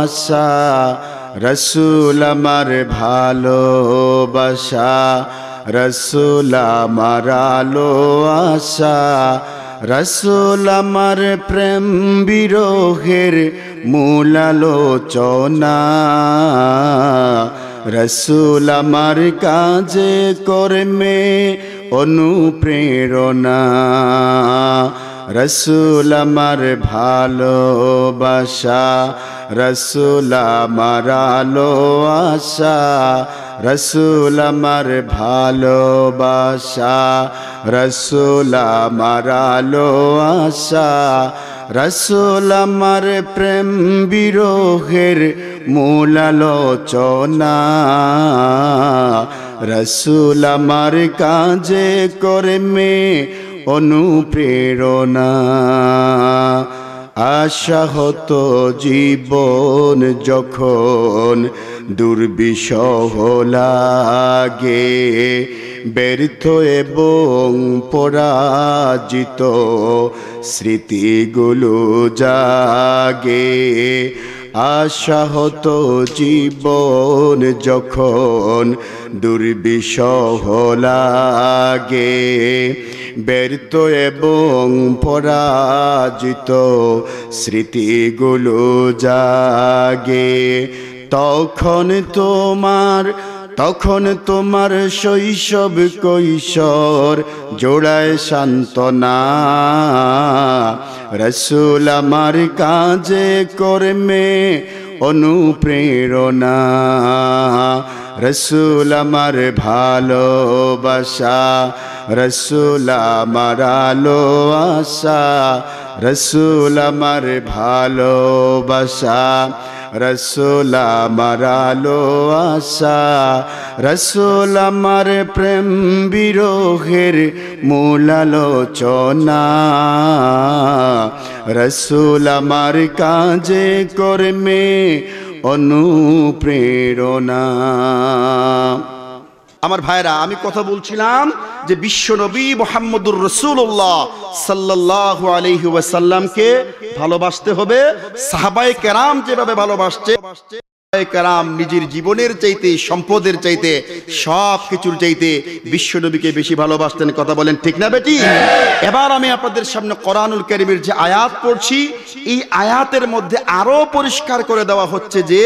আশা রসুল আমার ভালোবাসা রসুল আমার আলো আশা রসুল আমার প্রেম বিরোহের মূল আলোচনা রসুল আমার কাজে কর্মে অনুপ্রেরণা রসুল আমার ভালোবাসা রসুল আমার আলো আশা রসুল আমার ভালোবাসা রসুল আমার আলো আশা রসুল আমার প্রেম বিরোহের মূল আলোচনা রসুল আমার কাজে করে মে অনুপ্রেরণা আশা হতো জীবন যখন দুর্বিষহ লাগে ব্যর্থ এবং পরাজিত স্মৃতিগুলো জাগে আশাহত জীবন যখন দুর্বিষহ লাগে ব্যর্থ এবং পরাজিত স্মৃতিগুলো জাগে তখন তোমার তখন তোমার শৈশব কৈশোর জোড়ায় সান্ত্বনা রসুল আমার কাজে কর্মে অনুপ্রেরণা রসুল আমার ভালোবাসা রসুল আমার আলো আশা রসুল আমার ভালোবাসা রসুল মারালো আলো আশা রসুল মার প্রেম বিরোহের মূল আলোচনা রসুল আমার কাজে কর্মে অনুপ্রেরণা আমার ভাইরা আমি কথা বলছিলাম যে বিশ্বনবী মোহাম্মদুর রসুল্লাহ সাল্লাহ আলহি ওয়াসাল্লামকে ভালোবাসতে হবে সাহাবাই কেরাম যেভাবে ভালোবাসছে কারাম নিজের জীবনের চাইতে সম্পদের চাইতে সব কিছুর চাইতে বেশি ভালোবাসতেন কথা বলেন ঠিক না বেটি এবার আমি আপনাদের সামনে করিমের যে আয়াত পড়ছি এই আয়াতের মধ্যে আরো পরিষ্কার করে দেওয়া হচ্ছে যে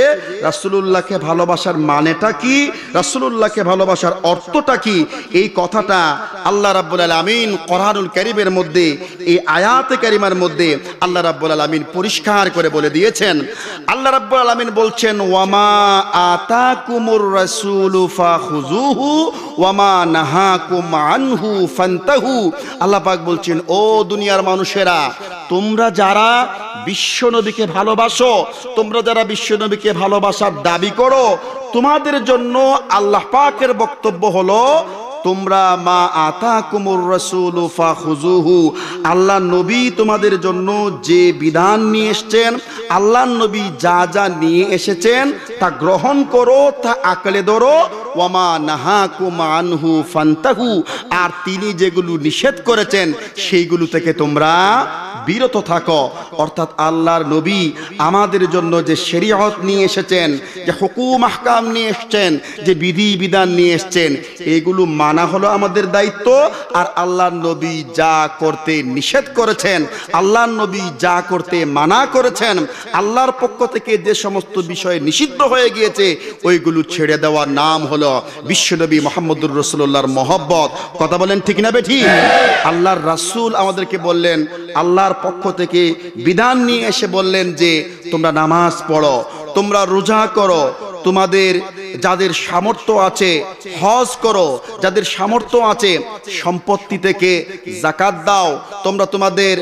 রাসুলুল্লাহকে ভালোবাসার মানেটা কি রাসুলুল্লাহকে ভালোবাসার অর্থটা কি এই কথাটা আল্লাহ রাব্বুল আলামিন কোরআনুল করিমের মধ্যে এই আয়াত কারিমার মধ্যে আল্লাহ রাব্বুল আলামিন পরিষ্কার করে বলে দিয়েছেন আল্লাহ রাব্বুল আলামিন বলছেন ওয়ামা আতা কুমুর রসুলু খুজুহু ওয়ামা নাহা কুম ফান্তাহু আল্লাপাক বলছেন ও দুনিয়ার মানুষেরা তোমরা যারা বিশ্বনবীকে ভালোবাসো তোমরা যারা বিশ্বনবীকে ভালোবাসার দাবি করো তোমাদের জন্য আল্লাহ পাকের বক্তব্য হলো তোমরা মা আতা কুমুর রসুল ফা খুজুহু আল্লাহ নবী তোমাদের জন্য যে বিধান নিয়ে এসছেন আল্লাহ নবী যা যা নিয়ে এসেছেন তা গ্রহণ করো তা আকলে ধরো ওমা নাহা কুমানহু ফান্তাহু আর তিনি যেগুলো নিষেধ করেছেন সেইগুলো থেকে তোমরা বিরত থাকো অর্থাৎ আল্লাহর নবী আমাদের জন্য যে শেরিয়ত নিয়ে এসেছেন যে হুকুম আহকাম নিয়ে এসছেন যে বিধি বিধান নিয়ে এসছেন এগুলো মানা মানা হলো আমাদের দায়িত্ব আর আল্লাহ নবী যা করতে নিষেধ করেছেন আল্লাহ নবী যা করতে মানা করেছেন আল্লাহর পক্ষ থেকে যে সমস্ত বিষয় নিষিদ্ধ হয়ে গিয়েছে ওইগুলো ছেড়ে দেওয়ার নাম হলো বিশ্বনবী মোহাম্মদুর রসুল্লাহর মহব্বত কথা বলেন ঠিক না বেঠি আল্লাহর রাসুল আমাদেরকে বললেন আল্লাহর পক্ষ থেকে বিধান নিয়ে এসে বললেন যে তোমরা নামাজ পড়ো তোমরা রোজা করো তোমাদের যাদের সামর্থ্য আছে হজ করো যাদের সামর্থ্য আছে সম্পত্তি থেকে জাকাত দাও তোমরা তোমাদের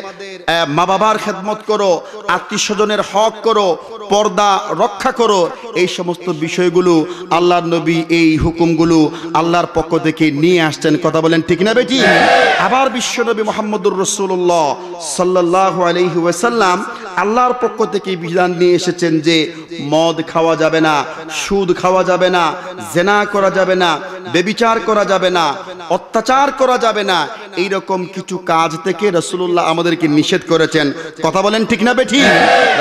মা বাবার খেদমত করো আত্মীয় স্বজনের হক করো পর্দা রক্ষা করো এই সমস্ত বিষয়গুলো আল্লাহর নবী এই হুকুমগুলো আল্লাহর পক্ষ থেকে নিয়ে আসছেন কথা বলেন ঠিক না বেটি আবার বিশ্বনবী মোহাম্মদুর রসুল্লাহ সাল্লাহ আলহি আল্লাহর পক্ষ থেকে বিধান নিয়ে এসেছেন যে মদ খাওয়া যাবে না সুদ খাওয়া যাবে না জেনা করা যাবে না বেবিচার করা যাবে না অত্যাচার করা যাবে না এই রকম কিছু কাজ থেকে রসুল্লাহ আমাদেরকে নিষেধ করেছেন কথা বলেন ঠিক না বেঠি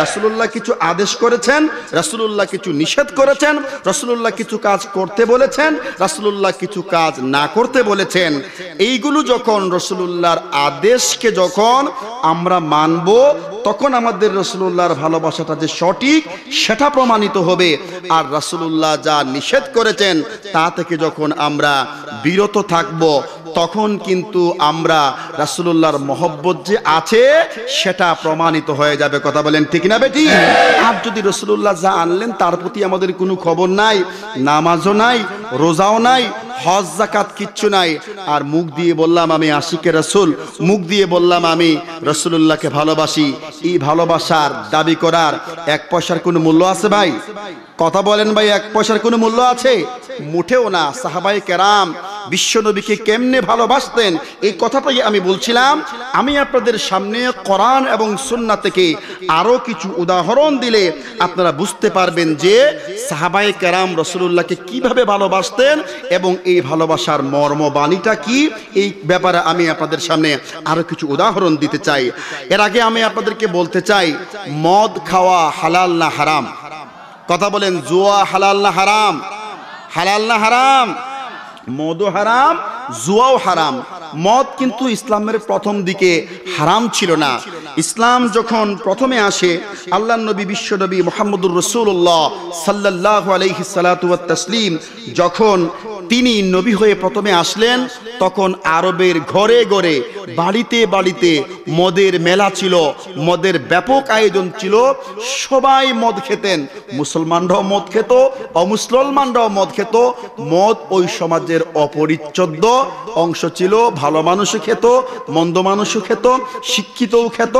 রসুল্লাহ কিছু আদেশ করেছেন রসুল্লাহ কিছু নিষেধ করেছেন রসুল্লাহ কিছু কাজ করতে বলেছেন রসুল্লাহ কিছু কাজ না করতে বলেছেন এইগুলো যখন রসুল্লাহর আদেশকে যখন আমরা মানব তখন আমাদের আমাদের রসুল্লাহর ভালোবাসাটা যে সঠিক সেটা প্রমাণিত হবে আর রসুল্লাহ যা নিষেধ করেছেন তা থেকে যখন আমরা বিরত থাকব তখন কিন্তু আমরা রাসুল্লাহর মহব্বত যে আছে সেটা প্রমাণিত হয়ে যাবে কথা বলেন ঠিক না বেটি আর যদি রসুল্লাহ যা আনলেন তার প্রতি আমাদের কোনো খবর নাই নামাজও নাই রোজাও নাই হজ জাকাত কিচ্ছু নাই আর মুখ দিয়ে বললাম আমি আশিকে রসুল মুখ দিয়ে বললাম আমি রসুল্লাহকে ভালোবাসি এই ভালোবাসার দাবি করার এক পয়সার কোনো মূল্য আছে ভাই কথা বলেন ভাই এক পয়সার কোনো মূল্য আছে মুঠেও না সাহাবাই কেরাম বিশ্বনবীকে কেমনে ভালোবাসতেন এই কথাটাই আমি বলছিলাম আমি আপনাদের সামনে কোরআন এবং সন্না থেকে আরও কিছু উদাহরণ দিলে আপনারা বুঝতে পারবেন যে সাহাবাই কেরাম রসুল্লাহকে কিভাবে ভালোবাসতেন এবং এই ভালোবাসার মর্মবাণীটা কি এই ব্যাপারে আমি আপনাদের সামনে আরও কিছু উদাহরণ দিতে চাই এর আগে আমি আপনাদেরকে বলতে চাই মদ খাওয়া হালাল না হারাম কথা বলেন জোয়া হালাল না হারাম হালাল না হারাম مودو حرام زواو حرام মদ কিন্তু ইসলামের প্রথম দিকে হারাম ছিল না ইসলাম যখন প্রথমে আসে আল্লাহ নবী বিশ্বনবী মোহাম্মদুর রসুল্লাহ সাল্লাহ আলহি সালাতুয়াতসলিম যখন তিনি নবী হয়ে প্রথমে আসলেন তখন আরবের ঘরে ঘরে বাড়িতে বাড়িতে মদের মেলা ছিল মদের ব্যাপক আয়োজন ছিল সবাই মদ খেতেন মুসলমানরাও মদ খেত অমুসলমানরাও মদ খেত মদ ওই সমাজের অপরিচ্ছদ্য অংশ ছিল ভালো মানুষও খেত মন্দ মানুষও খেত শিক্ষিতও খেত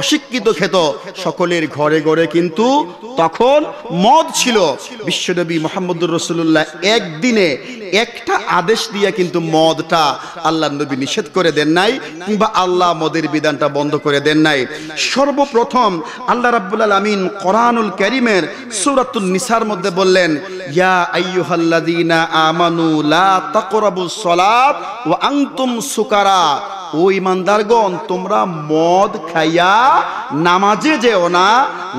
অশিক্ষিত খেত সকলের ঘরে ঘরে কিন্তু তখন মদ ছিল বিশ্বনবী মোহাম্মদুর রসুল্লাহ একদিনে একটা আদেশ দিয়ে কিন্তু মদটা আল্লাহ নবী নিষেধ করে দেন নাই কিংবা আল্লাহ মদের বিধানটা বন্ধ করে দেন নাই সর্বপ্রথম আল্লাহ রাব্বুল আলামিন কোরআনুল কারীমের সুরাতুল নিসার মধ্যে বললেন ইয়া আইয়ুহাল্লাদিনা আমানু লা তাকরাবুস সালাত ওয়া আনতুম সুকারা ও ইমানদারগণ তোমরা মদ খাইয়া নামাজে যেও না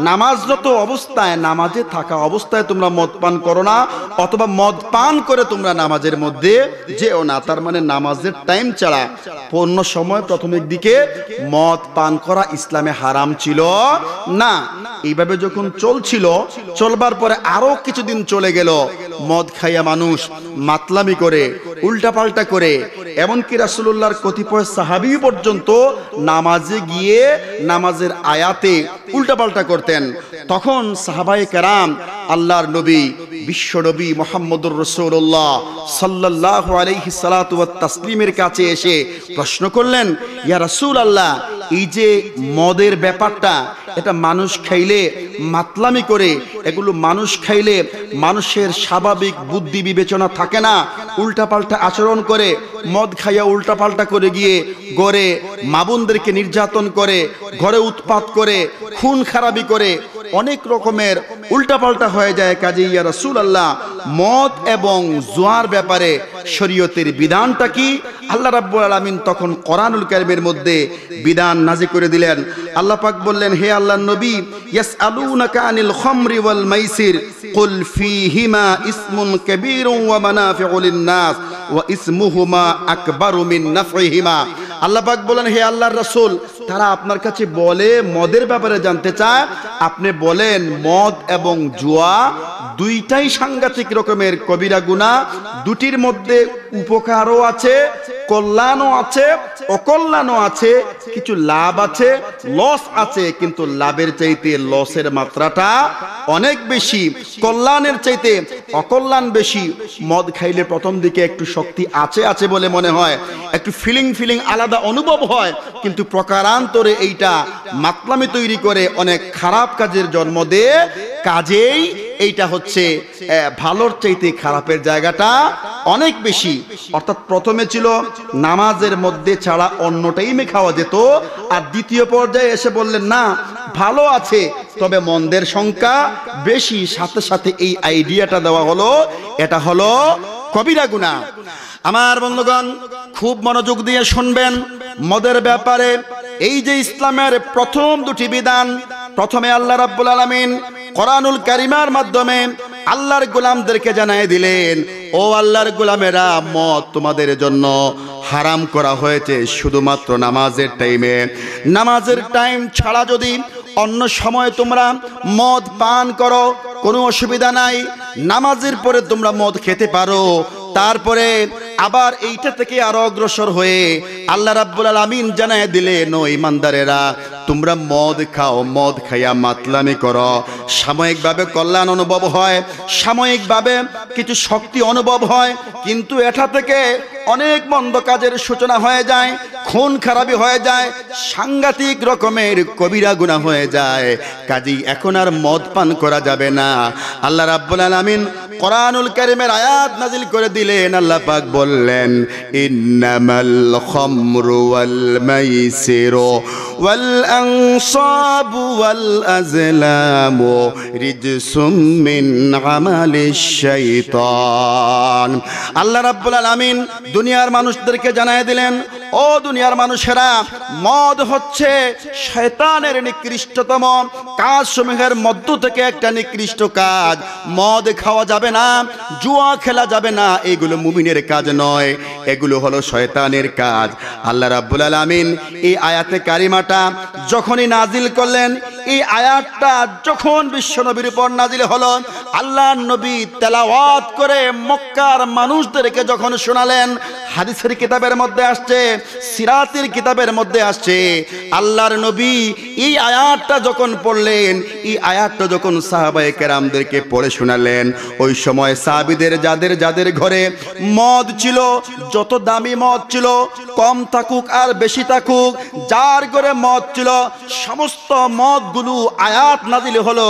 নামাজরত অবস্থায় নামাজে থাকা অবস্থায় তোমরা মদ পান করো না অথবা মদ পান করে তোমরা নামাজের মধ্যে যেও না তার মানে নামাজের টাইম ছাড়া পূর্ণ সময় প্রথমের দিকে মদ পান করা ইসলামে হারাম ছিল না এইভাবে যখন চলছিল চলবার পরে আরো কিছুদিন চলে গেল মদ খাইয়া মানুষ মাতলামি করে উল্টাপাল্টা করে এমনকি রাসুল্লাহর কতিপয় সাহাবি পর্যন্ত নামাজে গিয়ে নামাজের আয়াতে উল্টাপাল্টা করতেন তখন সাহাবাই কারাম আল্লাহর নবী বিশ্ব নবী মোহাম্মদুর রসৌল্লাহ সাল্লাহ আলহি তাসলিমের কাছে এসে প্রশ্ন করলেন ইয়া রাসুল আল্লাহ এই যে মদের ব্যাপারটা এটা মানুষ খাইলে মাতলামি করে এগুলো মানুষ খাইলে মানুষের স্বাভাবিক বুদ্ধি বিবেচনা থাকে না উল্টাপাল্টা আচরণ করে মদ খাইয়া উল্টাপাল্টা করে গিয়ে গড়ে মাবুনদেরকে নির্যাতন করে ঘরে উৎপাত করে খুন খারাপি করে অনেক রকমের উল্টাপাল্টা হয়ে যায় কাজে ইয়া রসুল আল্লাহ মদ এবং জোয়ার ব্যাপারে শরীয়তের বিধানটা কি আল্লাহ রাব্বুল আলমিন তখন কোরআনুল কারিমের মধ্যে বিধান নাজি করে দিলেন আল্লাহ পাক বললেন হে আল্লাহ নবী ইয়াস আলু আনিল খমরি ওয়াল মাইসির কুল ফিহিমা ইসমুন কাবীরুন ওয়া মানাফিউ লিন-নাস ওয়া ইসমুহুমা আকবারু মিন নাফিহিমা আল্লাহ পাক বলেন হে আল্লাহর রাসূল তারা আপনার কাছে বলে মদের ব্যাপারে জানতে চায় আপনি বলেন মদ এবং জুয়া দুইটাই সাংঘাতিক রকমের কবিরা গুণা দুটির মধ্যে উপকারও আছে কল্যাণও আছে অকল্যাণও আছে কিছু লাভ আছে লস আছে কিন্তু লাভের চাইতে লসের মাত্রাটা অনেক বেশি কল্যাণের চাইতে অকল্যাণ বেশি মদ খাইলে প্রথম দিকে একটু শক্তি আছে আছে বলে মনে হয় একটু ফিলিং ফিলিং আলাদা অনুভব হয় কিন্তু প্রকারান কালান্তরে এইটা মাতলামি তৈরি করে অনেক খারাপ কাজের জন্ম দেয় কাজেই এইটা হচ্ছে ভালোর চাইতে খারাপের জায়গাটা অনেক বেশি অর্থাৎ প্রথমে ছিল নামাজের মধ্যে ছাড়া অন্য টাইমে খাওয়া যেত আর দ্বিতীয় পর্যায়ে এসে বললেন না ভালো আছে তবে মন্দের সংখ্যা বেশি সাথে সাথে এই আইডিয়াটা দেওয়া হলো এটা হলো কবিরা গুণা আমার বন্ধুগণ খুব মনোযোগ দিয়ে শুনবেন মদের ব্যাপারে এই যে ইসলামের প্রথম দুটি বিধান প্রথমে আল্লাহ রাব্বুল আলমিন করানুল কারিমার মাধ্যমে আল্লাহর গোলামদেরকে জানাই দিলেন ও আল্লাহর গোলামেরা মত তোমাদের জন্য হারাম করা হয়েছে শুধুমাত্র নামাজের টাইমে নামাজের টাইম ছাড়া যদি অন্য সময় তোমরা মদ পান করো কোনো অসুবিধা নাই নামাজের পরে তোমরা মদ খেতে পারো তারপরে আবার এইটা থেকে আরো অগ্রসর হয়ে আল্লাহ রাব্বুল আলামিন জানায় দিলে নো ইমানদারেরা তোমরা মদ খাও মদ খাইয়া মাতলামি করো সাময়িকভাবে কল্যাণ অনুভব হয় সাময়িকভাবে কিছু শক্তি অনুভব হয় কিন্তু এটা থেকে অনেক মন্দ কাজের সূচনা হয়ে যায় খুন খারাপি হয়ে যায় সাংঘাতিক রকমের কবিরা গুণা হয়ে যায় কাজী এখন আর মদ পান করা যাবে না আল্লাহ রাব্বুল আলামিন কোরআনুল কারীমের আয়াত নাজিল করে দিলেন আল্লাহ পাক বললেন ইন্নামাল খামরু ওয়াল মাইসিরু ওয়াল আনসাবু ওয়াল আযলামু রিজসুম মিন আমালিশ শাইতান আল্লাহ রাব্বুল আলামিন দুনিয়ার মানুষদেরকে জানায় দিলেন ও দুনিয়ার মানুষেরা মদ হচ্ছে শয়তানের নিকৃষ্টতম কাজ সমূহের মধ্য থেকে একটা নিকৃষ্ট কাজ মদ খাওয়া যাবে না জুয়া খেলা যাবে না এগুলো মুমিনের কাজ নয় এগুলো হলো শয়তানের কাজ আল্লাহ রাব্বুল আলামিন এই আয়াতে কারিমাটা যখনই নাজিল করলেন এই আয়াতটা যখন বিশ্বনবীর উপর নাজিল হলো আল্লাহ নবী তেলাওয়াত করে মক্কার মানুষদেরকে যখন শোনালেন হাদিসের কিতাবের মধ্যে আসছে সিরাতের কিতাবের মধ্যে আসছে আল্লাহর নবী এই আয়াতটা যখন পড়লেন এই আয়াতটা যখন সাহাবায় কেরামদেরকে পড়ে শোনালেন ওই সময় সাহাবিদের যাদের যাদের ঘরে মদ ছিল যত দামি মদ ছিল কম থাকুক আর বেশি থাকুক যার ঘরে মদ ছিল সমস্ত মদগুলো আয়াত নাজিল হলো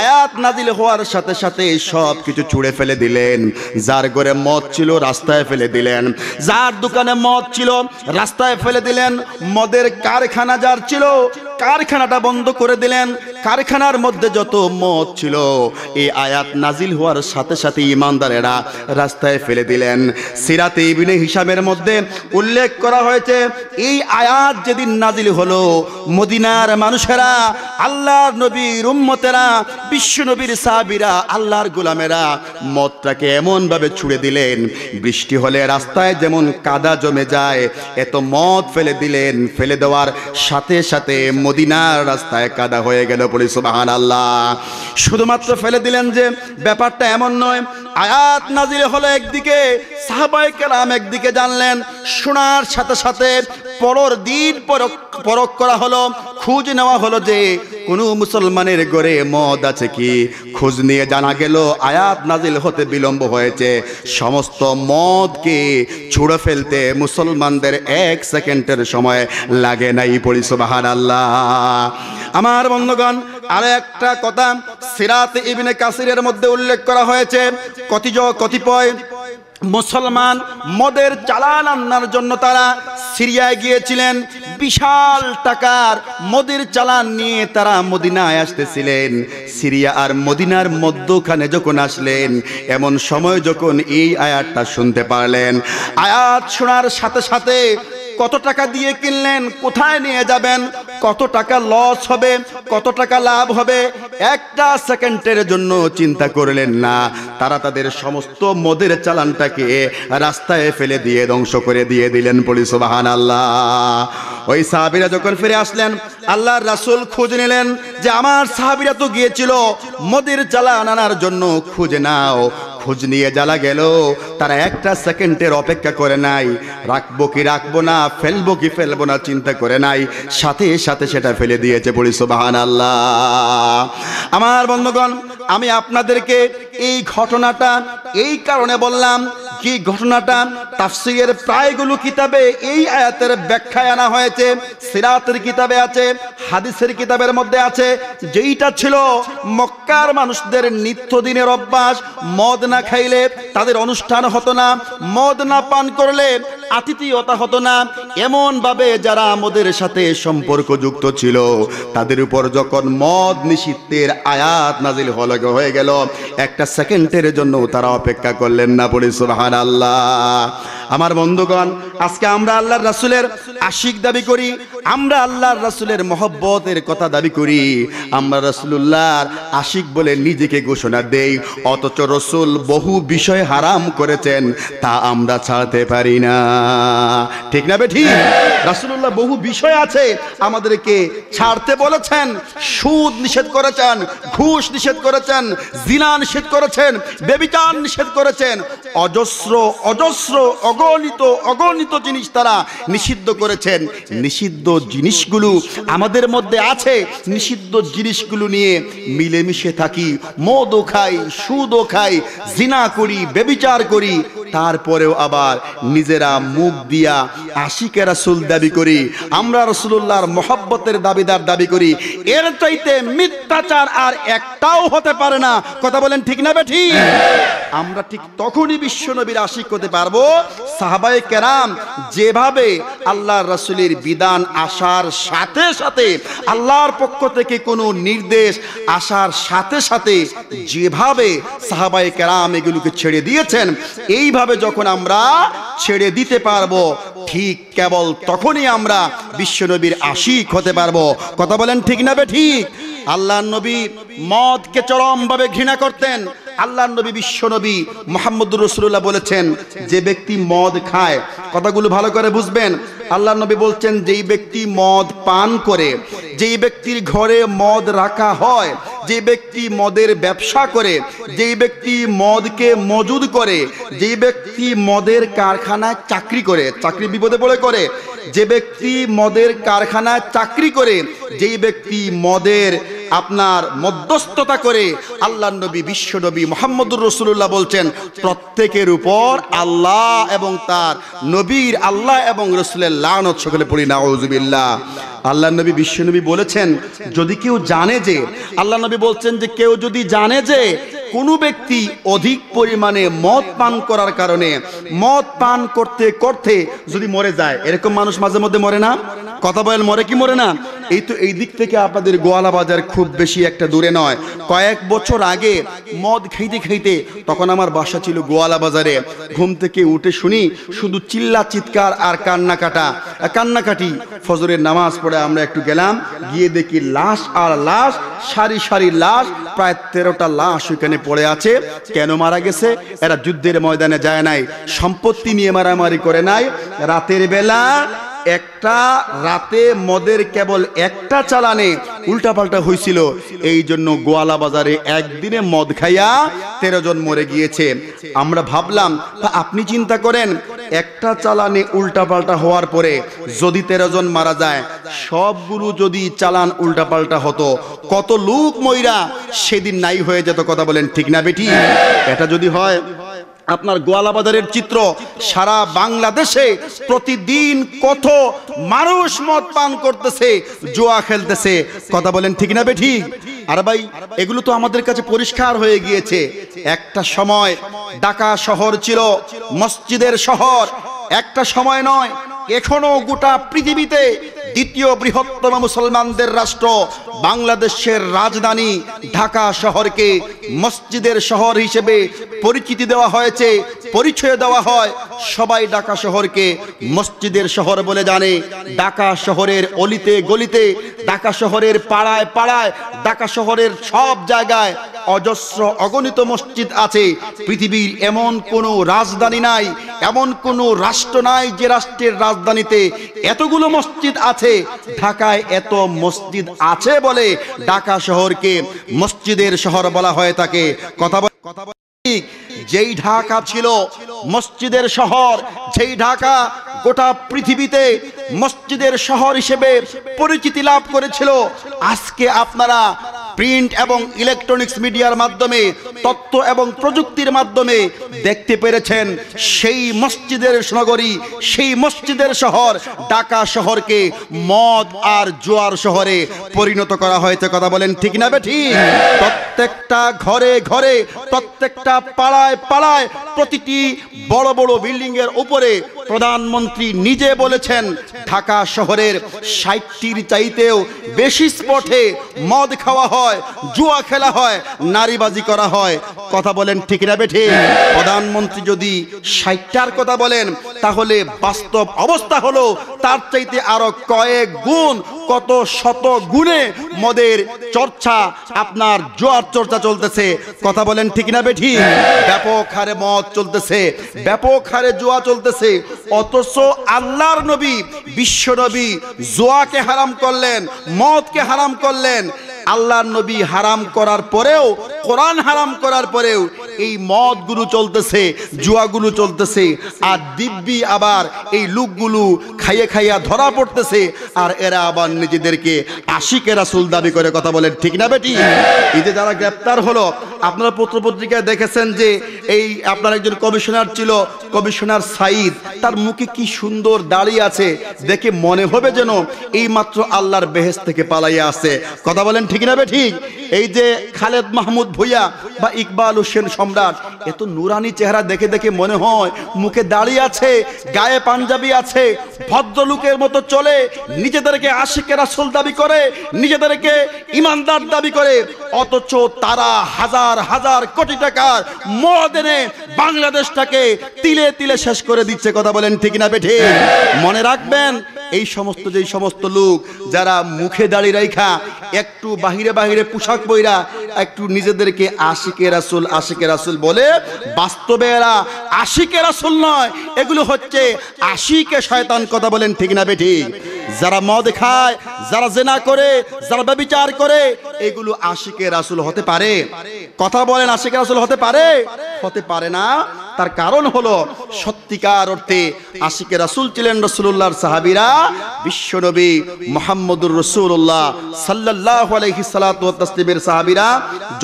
আয়াত নাজিল হওয়ার সাথে সাথে সব কিছু ছুঁড়ে ফেলে দিলেন যার ঘরে মদ ছিল রাস্তায় ফেলে দিলেন যার দোকানে মদ ছিল রাস্তায় ফেলে দিলেন মদের কারখানা যার ছিল কারখানাটা বন্ধ করে দিলেন কারখানার মধ্যে যত মদ ছিল এই আয়াত নাজিল হওয়ার সাথে সাথে ইমানদারেরা রাস্তায় ফেলে দিলেন সিরাতে ইবিনে হিসাবের মধ্যে উল্লেখ করা হয়েছে এই আয়াত যেদিন নাজিল হলো মদিনার মানুষেরা আল্লাহর নবীর উম্মতেরা বিশ্বনবীর সাহাবিরা আল্লাহর গোলামেরা মদটাকে এমনভাবে ছুড়ে দিলেন বৃষ্টি হলে রাস্তায় যেমন কাদা জমে যায় এত মদ ফেলে দিলেন ফেলে দেওয়ার সাথে সাথে মদিনার রাস্তায় কাদা হয়ে গেল বলি সুবাহান আল্লাহ শুধুমাত্র ফেলে দিলেন যে ব্যাপারটা এমন নয় আয়াত নাজিল হলো একদিকে সাহাবাই কালাম একদিকে জানলেন শোনার সাথে সাথে পরর দিন পরক করা হলো খোঁজ নেওয়া হলো যে কোন মুসলমানের গড়ে মদ আছে কি খোঁজ নিয়ে জানা গেল আয়াত নাজিল হতে বিলম্ব হয়েছে সমস্ত মদকে ছুড়ে ফেলতে মুসলমানদের এক সেকেন্ডের সময় লাগে নাই পড়ি সুবাহান আল্লাহ আমার বন্ধুগণ আরো একটা কথা সিরাত ইবনে কাসিরের মধ্যে উল্লেখ করা হয়েছে কতিজ কতিপয় মুসলমান মদের চালান আনার জন্য তারা সিরিয়ায় গিয়েছিলেন বিশাল টাকার মদের চালান নিয়ে তারা মদিনায় আসতেছিলেন সিরিয়া আর মদিনার মধ্যখানে যখন আসলেন এমন সময় যখন এই আয়াতটা শুনতে পারলেন আয়াত শোনার সাথে সাথে কত টাকা দিয়ে কিনলেন কোথায় নিয়ে যাবেন কত টাকা লস হবে কত টাকা লাভ হবে একটা সেকেন্ডের জন্য চিন্তা করলেন না তারা তাদের সমস্ত মদের চালানটা বাচ্চাটাকে রাস্তায় ফেলে দিয়ে ধ্বংস করে দিয়ে দিলেন পুলিশ বাহান আল্লাহ ওই সাহাবিরা যখন ফিরে আসলেন আল্লাহর রাসুল খোঁজ নিলেন যে আমার সাহাবিরা তো গিয়েছিল মদির চালা আনার জন্য খুঁজে নাও খোঁজ নিয়ে জ্বালা গেল তারা একটা সেকেন্ডের অপেক্ষা করে নাই রাখবো কি রাখবো না ফেলবো কি ফেলবো না চিন্তা করে নাই সাথে সাথে সেটা ফেলে দিয়েছে পুলিশ বাহান আল্লাহ আমার বন্ধুগণ আমি আপনাদেরকে এই ঘটনাটা এই কারণে বললাম কি ঘটনাটা তাফসিরের প্রায়গুলো কিতাবে এই আয়াতের ব্যাখ্যায় আনা হয়েছে সিরাতের কিতাবে আছে হাদিসের কিতাবের মধ্যে আছে যেইটা ছিল মক্কার মানুষদের নিত্যদিনের অভ্যাস মদ না খাইলে তাদের অনুষ্ঠান হতো না মদ না পান করলে আতিথিয়তা হতো না এমন ভাবে যারা আমাদের সাথে সম্পর্ক যুক্ত ছিল তাদের উপর যখন মদ নিষিদ্ধের আয়াত নাজিল হয়ে গেল একটা সেকেন্ডের জন্য তারা অপেক্ষা করলেন না বলে সুহান আল্লাহ আমার বন্ধুগণ আজকে আমরা আল্লাহর রাসুলের আশিক দাবি করি আমরা আল্লাহর রাসুলের মহব্বতের কথা দাবি করি আমরা রাসুলুল্লাহর আশিক বলে নিজেকে ঘোষণা দেই অথচ রসুল বহু বিষয় হারাম করেছেন তা আমরা ছাড়তে পারি না ঠিক না বেঠি রাসুল্লাহ বহু বিষয় আছে আমাদেরকে ছাড়তে বলেছেন সুদ নিষেধ করেছেন ঘুষ নিষেধ করেছেন জিনা নিষেধ করেছেন বেবিচান নিষেধ করেছেন অজস্র অজস্র অগণিত অগণিত জিনিস তারা নিষিদ্ধ করেছেন নিষিদ্ধ জিনিসগুলো আমাদের মধ্যে আছে নিষিদ্ধ জিনিসগুলো নিয়ে মিলেমিশে থাকি মদও খাই সুদও খাই জিনা করি বেবিচার করি তারপরেও আবার নিজেরা মুখ দিয়া আশিকে রাসুল দাবি করি আমরা রসুল্লাহর মোহাব্বতের দাবিদার দাবি করি এর চাইতে মিথ্যাচার আর একটাও হতে পারে না কথা বলেন ঠিক না বেঠি আমরা ঠিক তখনই বিশ্বনবীর আশিক হতে পারবো সাহাবায়ে কেরাম যেভাবে আল্লাহ রসুলের বিধান আসার সাথে সাথে আল্লাহর পক্ষ থেকে কোনো নির্দেশ আসার সাথে সাথে যেভাবে সাহাবাই কেরাম এগুলোকে ছেড়ে দিয়েছেন এইভাবে যখন আমরা ছেড়ে দিতে পারবো ঠিক কেবল তখনই আমরা বিশ্বনবীর আশিক হতে পারবো কথা বলেন ঠিক না ঠিক আল্লাহ নবী মদকে চরমভাবে ঘৃণা করতেন আল্লাহ নবী বিশ্ব নবী মোহাম্মদুর রসুল্লাহ বলেছেন যে ব্যক্তি মদ খায় কথাগুলো ভালো করে বুঝবেন আল্লাহ নবী বলছেন যেই ব্যক্তি মদ পান করে যেই ব্যক্তির ঘরে মদ রাখা হয় যে ব্যক্তি মদের ব্যবসা করে যেই ব্যক্তি মদকে মজুদ করে যেই ব্যক্তি মদের কারখানায় চাকরি করে চাকরি বিপদে পড়ে করে যে ব্যক্তি মদের কারখানায় চাকরি করে যেই ব্যক্তি মদের আপনার মধ্যস্থতা করে আল্লাহ নবী বিশ্বনবী মোহাম্মদুর রসুল্লাহ বলছেন প্রত্যেকের উপর আল্লাহ এবং তার নবীর আল্লাহ এবং রসুলের লানত সকলে পড়ি না আল্লাহ নবী বিশ্বনবী বলেছেন যদি কেউ জানে যে আল্লাহ নবী বলছেন যে কেউ যদি জানে যে কোনো ব্যক্তি অধিক পরিমাণে মদ পান করার কারণে মদ পান করতে করতে যদি মরে যায় এরকম মানুষ মাঝে মধ্যে মরে না কথা বলেন মরে কি মরে না এই তো এই দিক থেকে আপনাদের গোয়ালা বাজার খুব বেশি একটা দূরে নয় কয়েক বছর আগে মদ খাইতে খাইতে তখন আমার বাসা ছিল গোয়ালা বাজারে ঘুম থেকে উঠে শুনি শুধু চিল্লা চিৎকার আর কান্নাকাটা কান্নাকাটি ফজরের নামাজ পড়ে আমরা একটু গেলাম গিয়ে দেখি লাশ আর লাশ সারি সারি লাশ প্রায় তেরোটা লাশ ওইখানে পড়ে আছে কেন মারা গেছে এরা যুদ্ধের ময়দানে যায় নাই সম্পত্তি নিয়ে মারামারি করে নাই রাতের বেলা একটা রাতে মদের কেবল একটা চালানে উল্টাপাল্টা হয়েছিল এই জন্য গোয়ালা বাজারে একদিনে মদ খাইয়া তেরো জন মরে গিয়েছে আমরা ভাবলাম তা আপনি চিন্তা করেন একটা চালানে উল্টাপাল্টা হওয়ার পরে যদি তেরো জন মারা যায় সবগুলো যদি চালান উল্টাপাল্টা হতো কত লোক ময়রা সেদিন নাই হয়ে যেত কথা বলেন ঠিক না বেটি এটা যদি হয় আপনার গোয়ালাবাজারের চিত্র সারা বাংলাদেশে প্রতিদিন কত মানুষ মদ পান করতেছে জোয়া খেলতেছে কথা বলেন ঠিক না বেঠি আর ভাই এগুলো তো আমাদের কাছে পরিষ্কার হয়ে গিয়েছে একটা সময় ঢাকা শহর ছিল মসজিদের শহর একটা সময় নয় এখনো গোটা পৃথিবীতে দ্বিতীয় বৃহত্তম মুসলমানদের রাষ্ট্র বাংলাদেশের রাজধানী ঢাকা শহরকে মসজিদের শহর হিসেবে পরিচিতি দেওয়া হয়েছে পরিচয় দেওয়া হয় সবাই ঢাকা শহরকে মসজিদের শহর বলে জানে ঢাকা শহরের অলিতে গলিতে ঢাকা শহরের পাড়ায় পাড়ায় ঢাকা শহরের সব জায়গায় অজস্র অগণিত মসজিদ আছে পৃথিবীর এমন কোনো রাজধানী নাই এমন কোনো রাষ্ট্র নাই যে রাষ্ট্রের রাজধানীতে এতগুলো মসজিদ আছে আছে ঢাকায় এত মসজিদ আছে বলে ঢাকা শহরকে মসজিদের শহর বলা হয় তাকে কথা কথা যেই ঢাকা ছিল মসজিদের শহর যেই ঢাকা গোটা পৃথিবীতে মসজিদের শহর হিসেবে পরিচিতি লাভ করেছিল আজকে আপনারা প্রিন্ট এবং ইলেকট্রনিক্স মিডিয়ার মাধ্যমে তত্ত্ব এবং প্রযুক্তির মাধ্যমে দেখতে পেরেছেন সেই মসজিদের নগরী সেই মসজিদের শহর ঢাকা শহরকে মদ আর জোয়ার শহরে পরিণত করা হয়েছে কথা বলেন ঠিক না বেঠি প্রত্যেকটা ঘরে ঘরে প্রত্যেকটা পাড়ায় পাড়ায় প্রতিটি বড় বড় বিল্ডিংয়ের উপরে প্রধানমন্ত্রী নিজে বলেছেন ঢাকা শহরের ষাটটির চাইতেও বেশি স্পটে মদ খাওয়া হয় হয় জুয়া খেলা হয় নারীবাজি করা হয় কথা বলেন ঠিক না বেঠে প্রধানমন্ত্রী যদি ষাটটার কথা বলেন তাহলে বাস্তব অবস্থা হলো তার চাইতে আরো কয়েক গুণ কত শত গুণে মদের চর্চা আপনার জোয়ার চর্চা চলতেছে কথা বলেন ঠিক না বেঠি ব্যাপক হারে মদ চলতেছে ব্যাপক হারে জোয়া চলতেছে অথচ আল্লাহর নবী বিশ্ব নবী জোয়াকে হারাম করলেন মদকে হারাম করলেন আল্লাহর নবী হারাম করার পরেও কোরআন হারাম করার পরেও এই মদগুলো চলতেছে জুয়াগুলো চলতেছে আর দিব্যি আবার এই লুকগুলো খাইয়ে খাইয়া ধরা পড়তেছে আর এরা আবার নিজেদেরকে আশিকে সুল দাবি করে কথা বলেন ঠিক না বেটি এই যে যারা গ্রেপ্তার হলো আপনারা পত্রপত্রিকায় দেখেছেন যে এই আপনার একজন কমিশনার ছিল কমিশনার সাইদ তার মুখে কি সুন্দর দাঁড়িয়ে আছে দেখে মনে হবে যেন এই মাত্র আল্লাহর বেহেস থেকে পালাইয়া আছে কথা বলেন ঠিক ঠিক না ঠিক এই যে খালেদ মাহমুদ ভুইয়া বা ইকবাল হোসেন সম্রাট এত নুরানি চেহারা দেখে দেখে মনে হয় মুখে দাঁড়িয়ে আছে গায়ে পাঞ্জাবি আছে ভদ্রলোকের মতো চলে নিজেদেরকে আশিকের আসল দাবি করে নিজেদেরকে ইমানদার দাবি করে অথচ তারা হাজার হাজার কোটি টাকার মদেনে বাংলাদেশটাকে তিলে তিলে শেষ করে দিচ্ছে কথা বলেন ঠিক না বেঠে মনে রাখবেন এই সমস্ত যেই সমস্ত লোক যারা মুখে দাড়ি রাইখা একটু বাহিরে বাহিরে পোশাক বইরা একটু নিজেদেরকে আশিকের আসল আশিকের আসল বলে বাস্তবে এরা আশিকের আসল নয় এগুলো হচ্ছে আশিকে শয়তান কথা বলেন ঠিক না বেঠি যারা মদ খায় যারা জেনা করে যারা ব্যবচার করে এগুলো আশিকের আসল হতে পারে কথা বলেন আশিকের আসল হতে পারে হতে পারে না তার কারণ হলো সত্যিকার অর্থে আশিকে রাসুল ছিলেন রসুল্লাহর সাহাবিরা বিশ্বনবী মোহাম্মদুর রসুল্লাহ সাল্লাহ আলহি সালাতিমের সাহাবিরা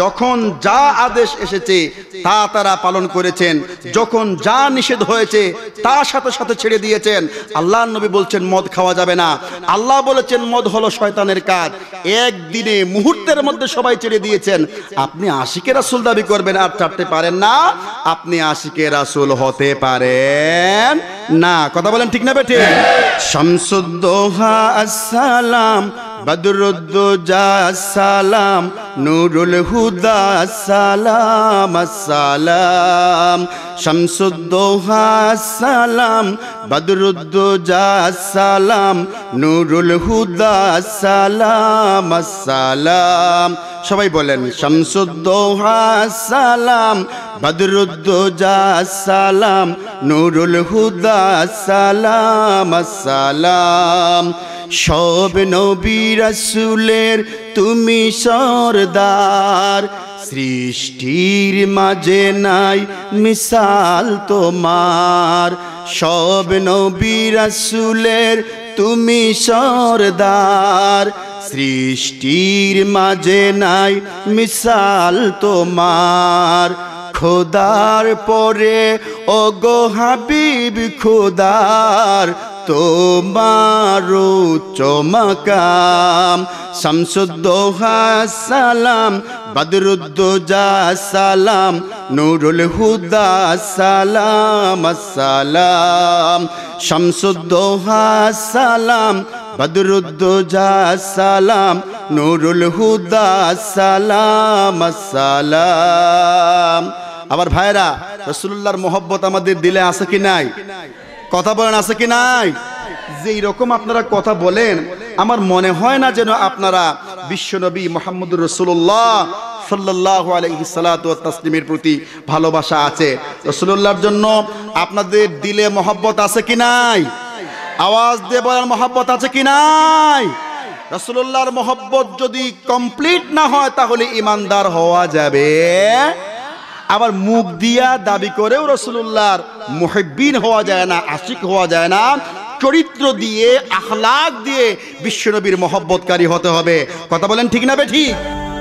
যখন যা আদেশ এসেছে তা তারা পালন করেছেন যখন যা নিষেধ হয়েছে তার সাথে সাথে ছেড়ে দিয়েছেন আল্লাহ নবী বলছেন মদ খাওয়া যাবে না আল্লাহ বলেছেন মদ হলো শয়তানের কাজ একদিনে মুহূর্তের মধ্যে সবাই ছেড়ে দিয়েছেন আপনি আশিকে রাসুল দাবি করবেন আর ছাড়তে পারেন না আপনি আশিকে থেকে রাসুল হতে পারেন না কথা বলেন ঠিক না বেটে শামসুদ্দোহা আসসালাম বদরুদ্দোজা সালাম নুরুল হুদা সালাম সালাম শামসুদ্দোহা সালাম বদরুদ্দোজা সালাম নুরুল হুদা সালাম সালাম সবাই বলেন শামসুদ্দোহা সালাম বদরুদ্দোজা সালাম নুরুল হুদা সালাম সালাম সব নবী রসুলের তুমি সরদার সৃষ্টির মাঝে নাই মিশাল তোমার সব নবী রসুলের তুমি সরদার সৃষ্টির মাঝে নাই মিশাল তোমার খোদার পরে গো হাবিব খোদার তোমারু চমকাম শামসুদ্দোহা সালাম বদরুদ্দোজা সালাম নুরুল হুদা সালাম সালাম শামসুদ্দোহা সালাম বদরুদ্দোজা সালাম নুরুল হুদা সালাম সালাম আবার ভাইরা রসুল্লাহর মোহব্বত আমাদের দিলে আছে কি নাই কথা বলেন আছে কি নাই যেই রকম আপনারা কথা বলেন আমার মনে হয় না যেন আপনারা বিশ্বনবী মোহাম্মদুর রসুল্লাহ সাল্লাহ আলহি তাসলিমের প্রতি ভালোবাসা আছে রসুল্লাহর জন্য আপনাদের দিলে মহব্বত আছে কি নাই আওয়াজ দিয়ে বলার মহব্বত আছে কি নাই রসুল্লাহর মহব্বত যদি কমপ্লিট না হয় তাহলে ইমানদার হওয়া যাবে আবার মুখ দিয়া দাবি করেও রসুল্লাহর মুহিবিন হওয়া যায় না আশিক হওয়া যায় না চরিত্র দিয়ে আহ্লাদ দিয়ে বিশ্বনবীর মহব্বতকারী হতে হবে কথা বলেন ঠিক না বে ঠিক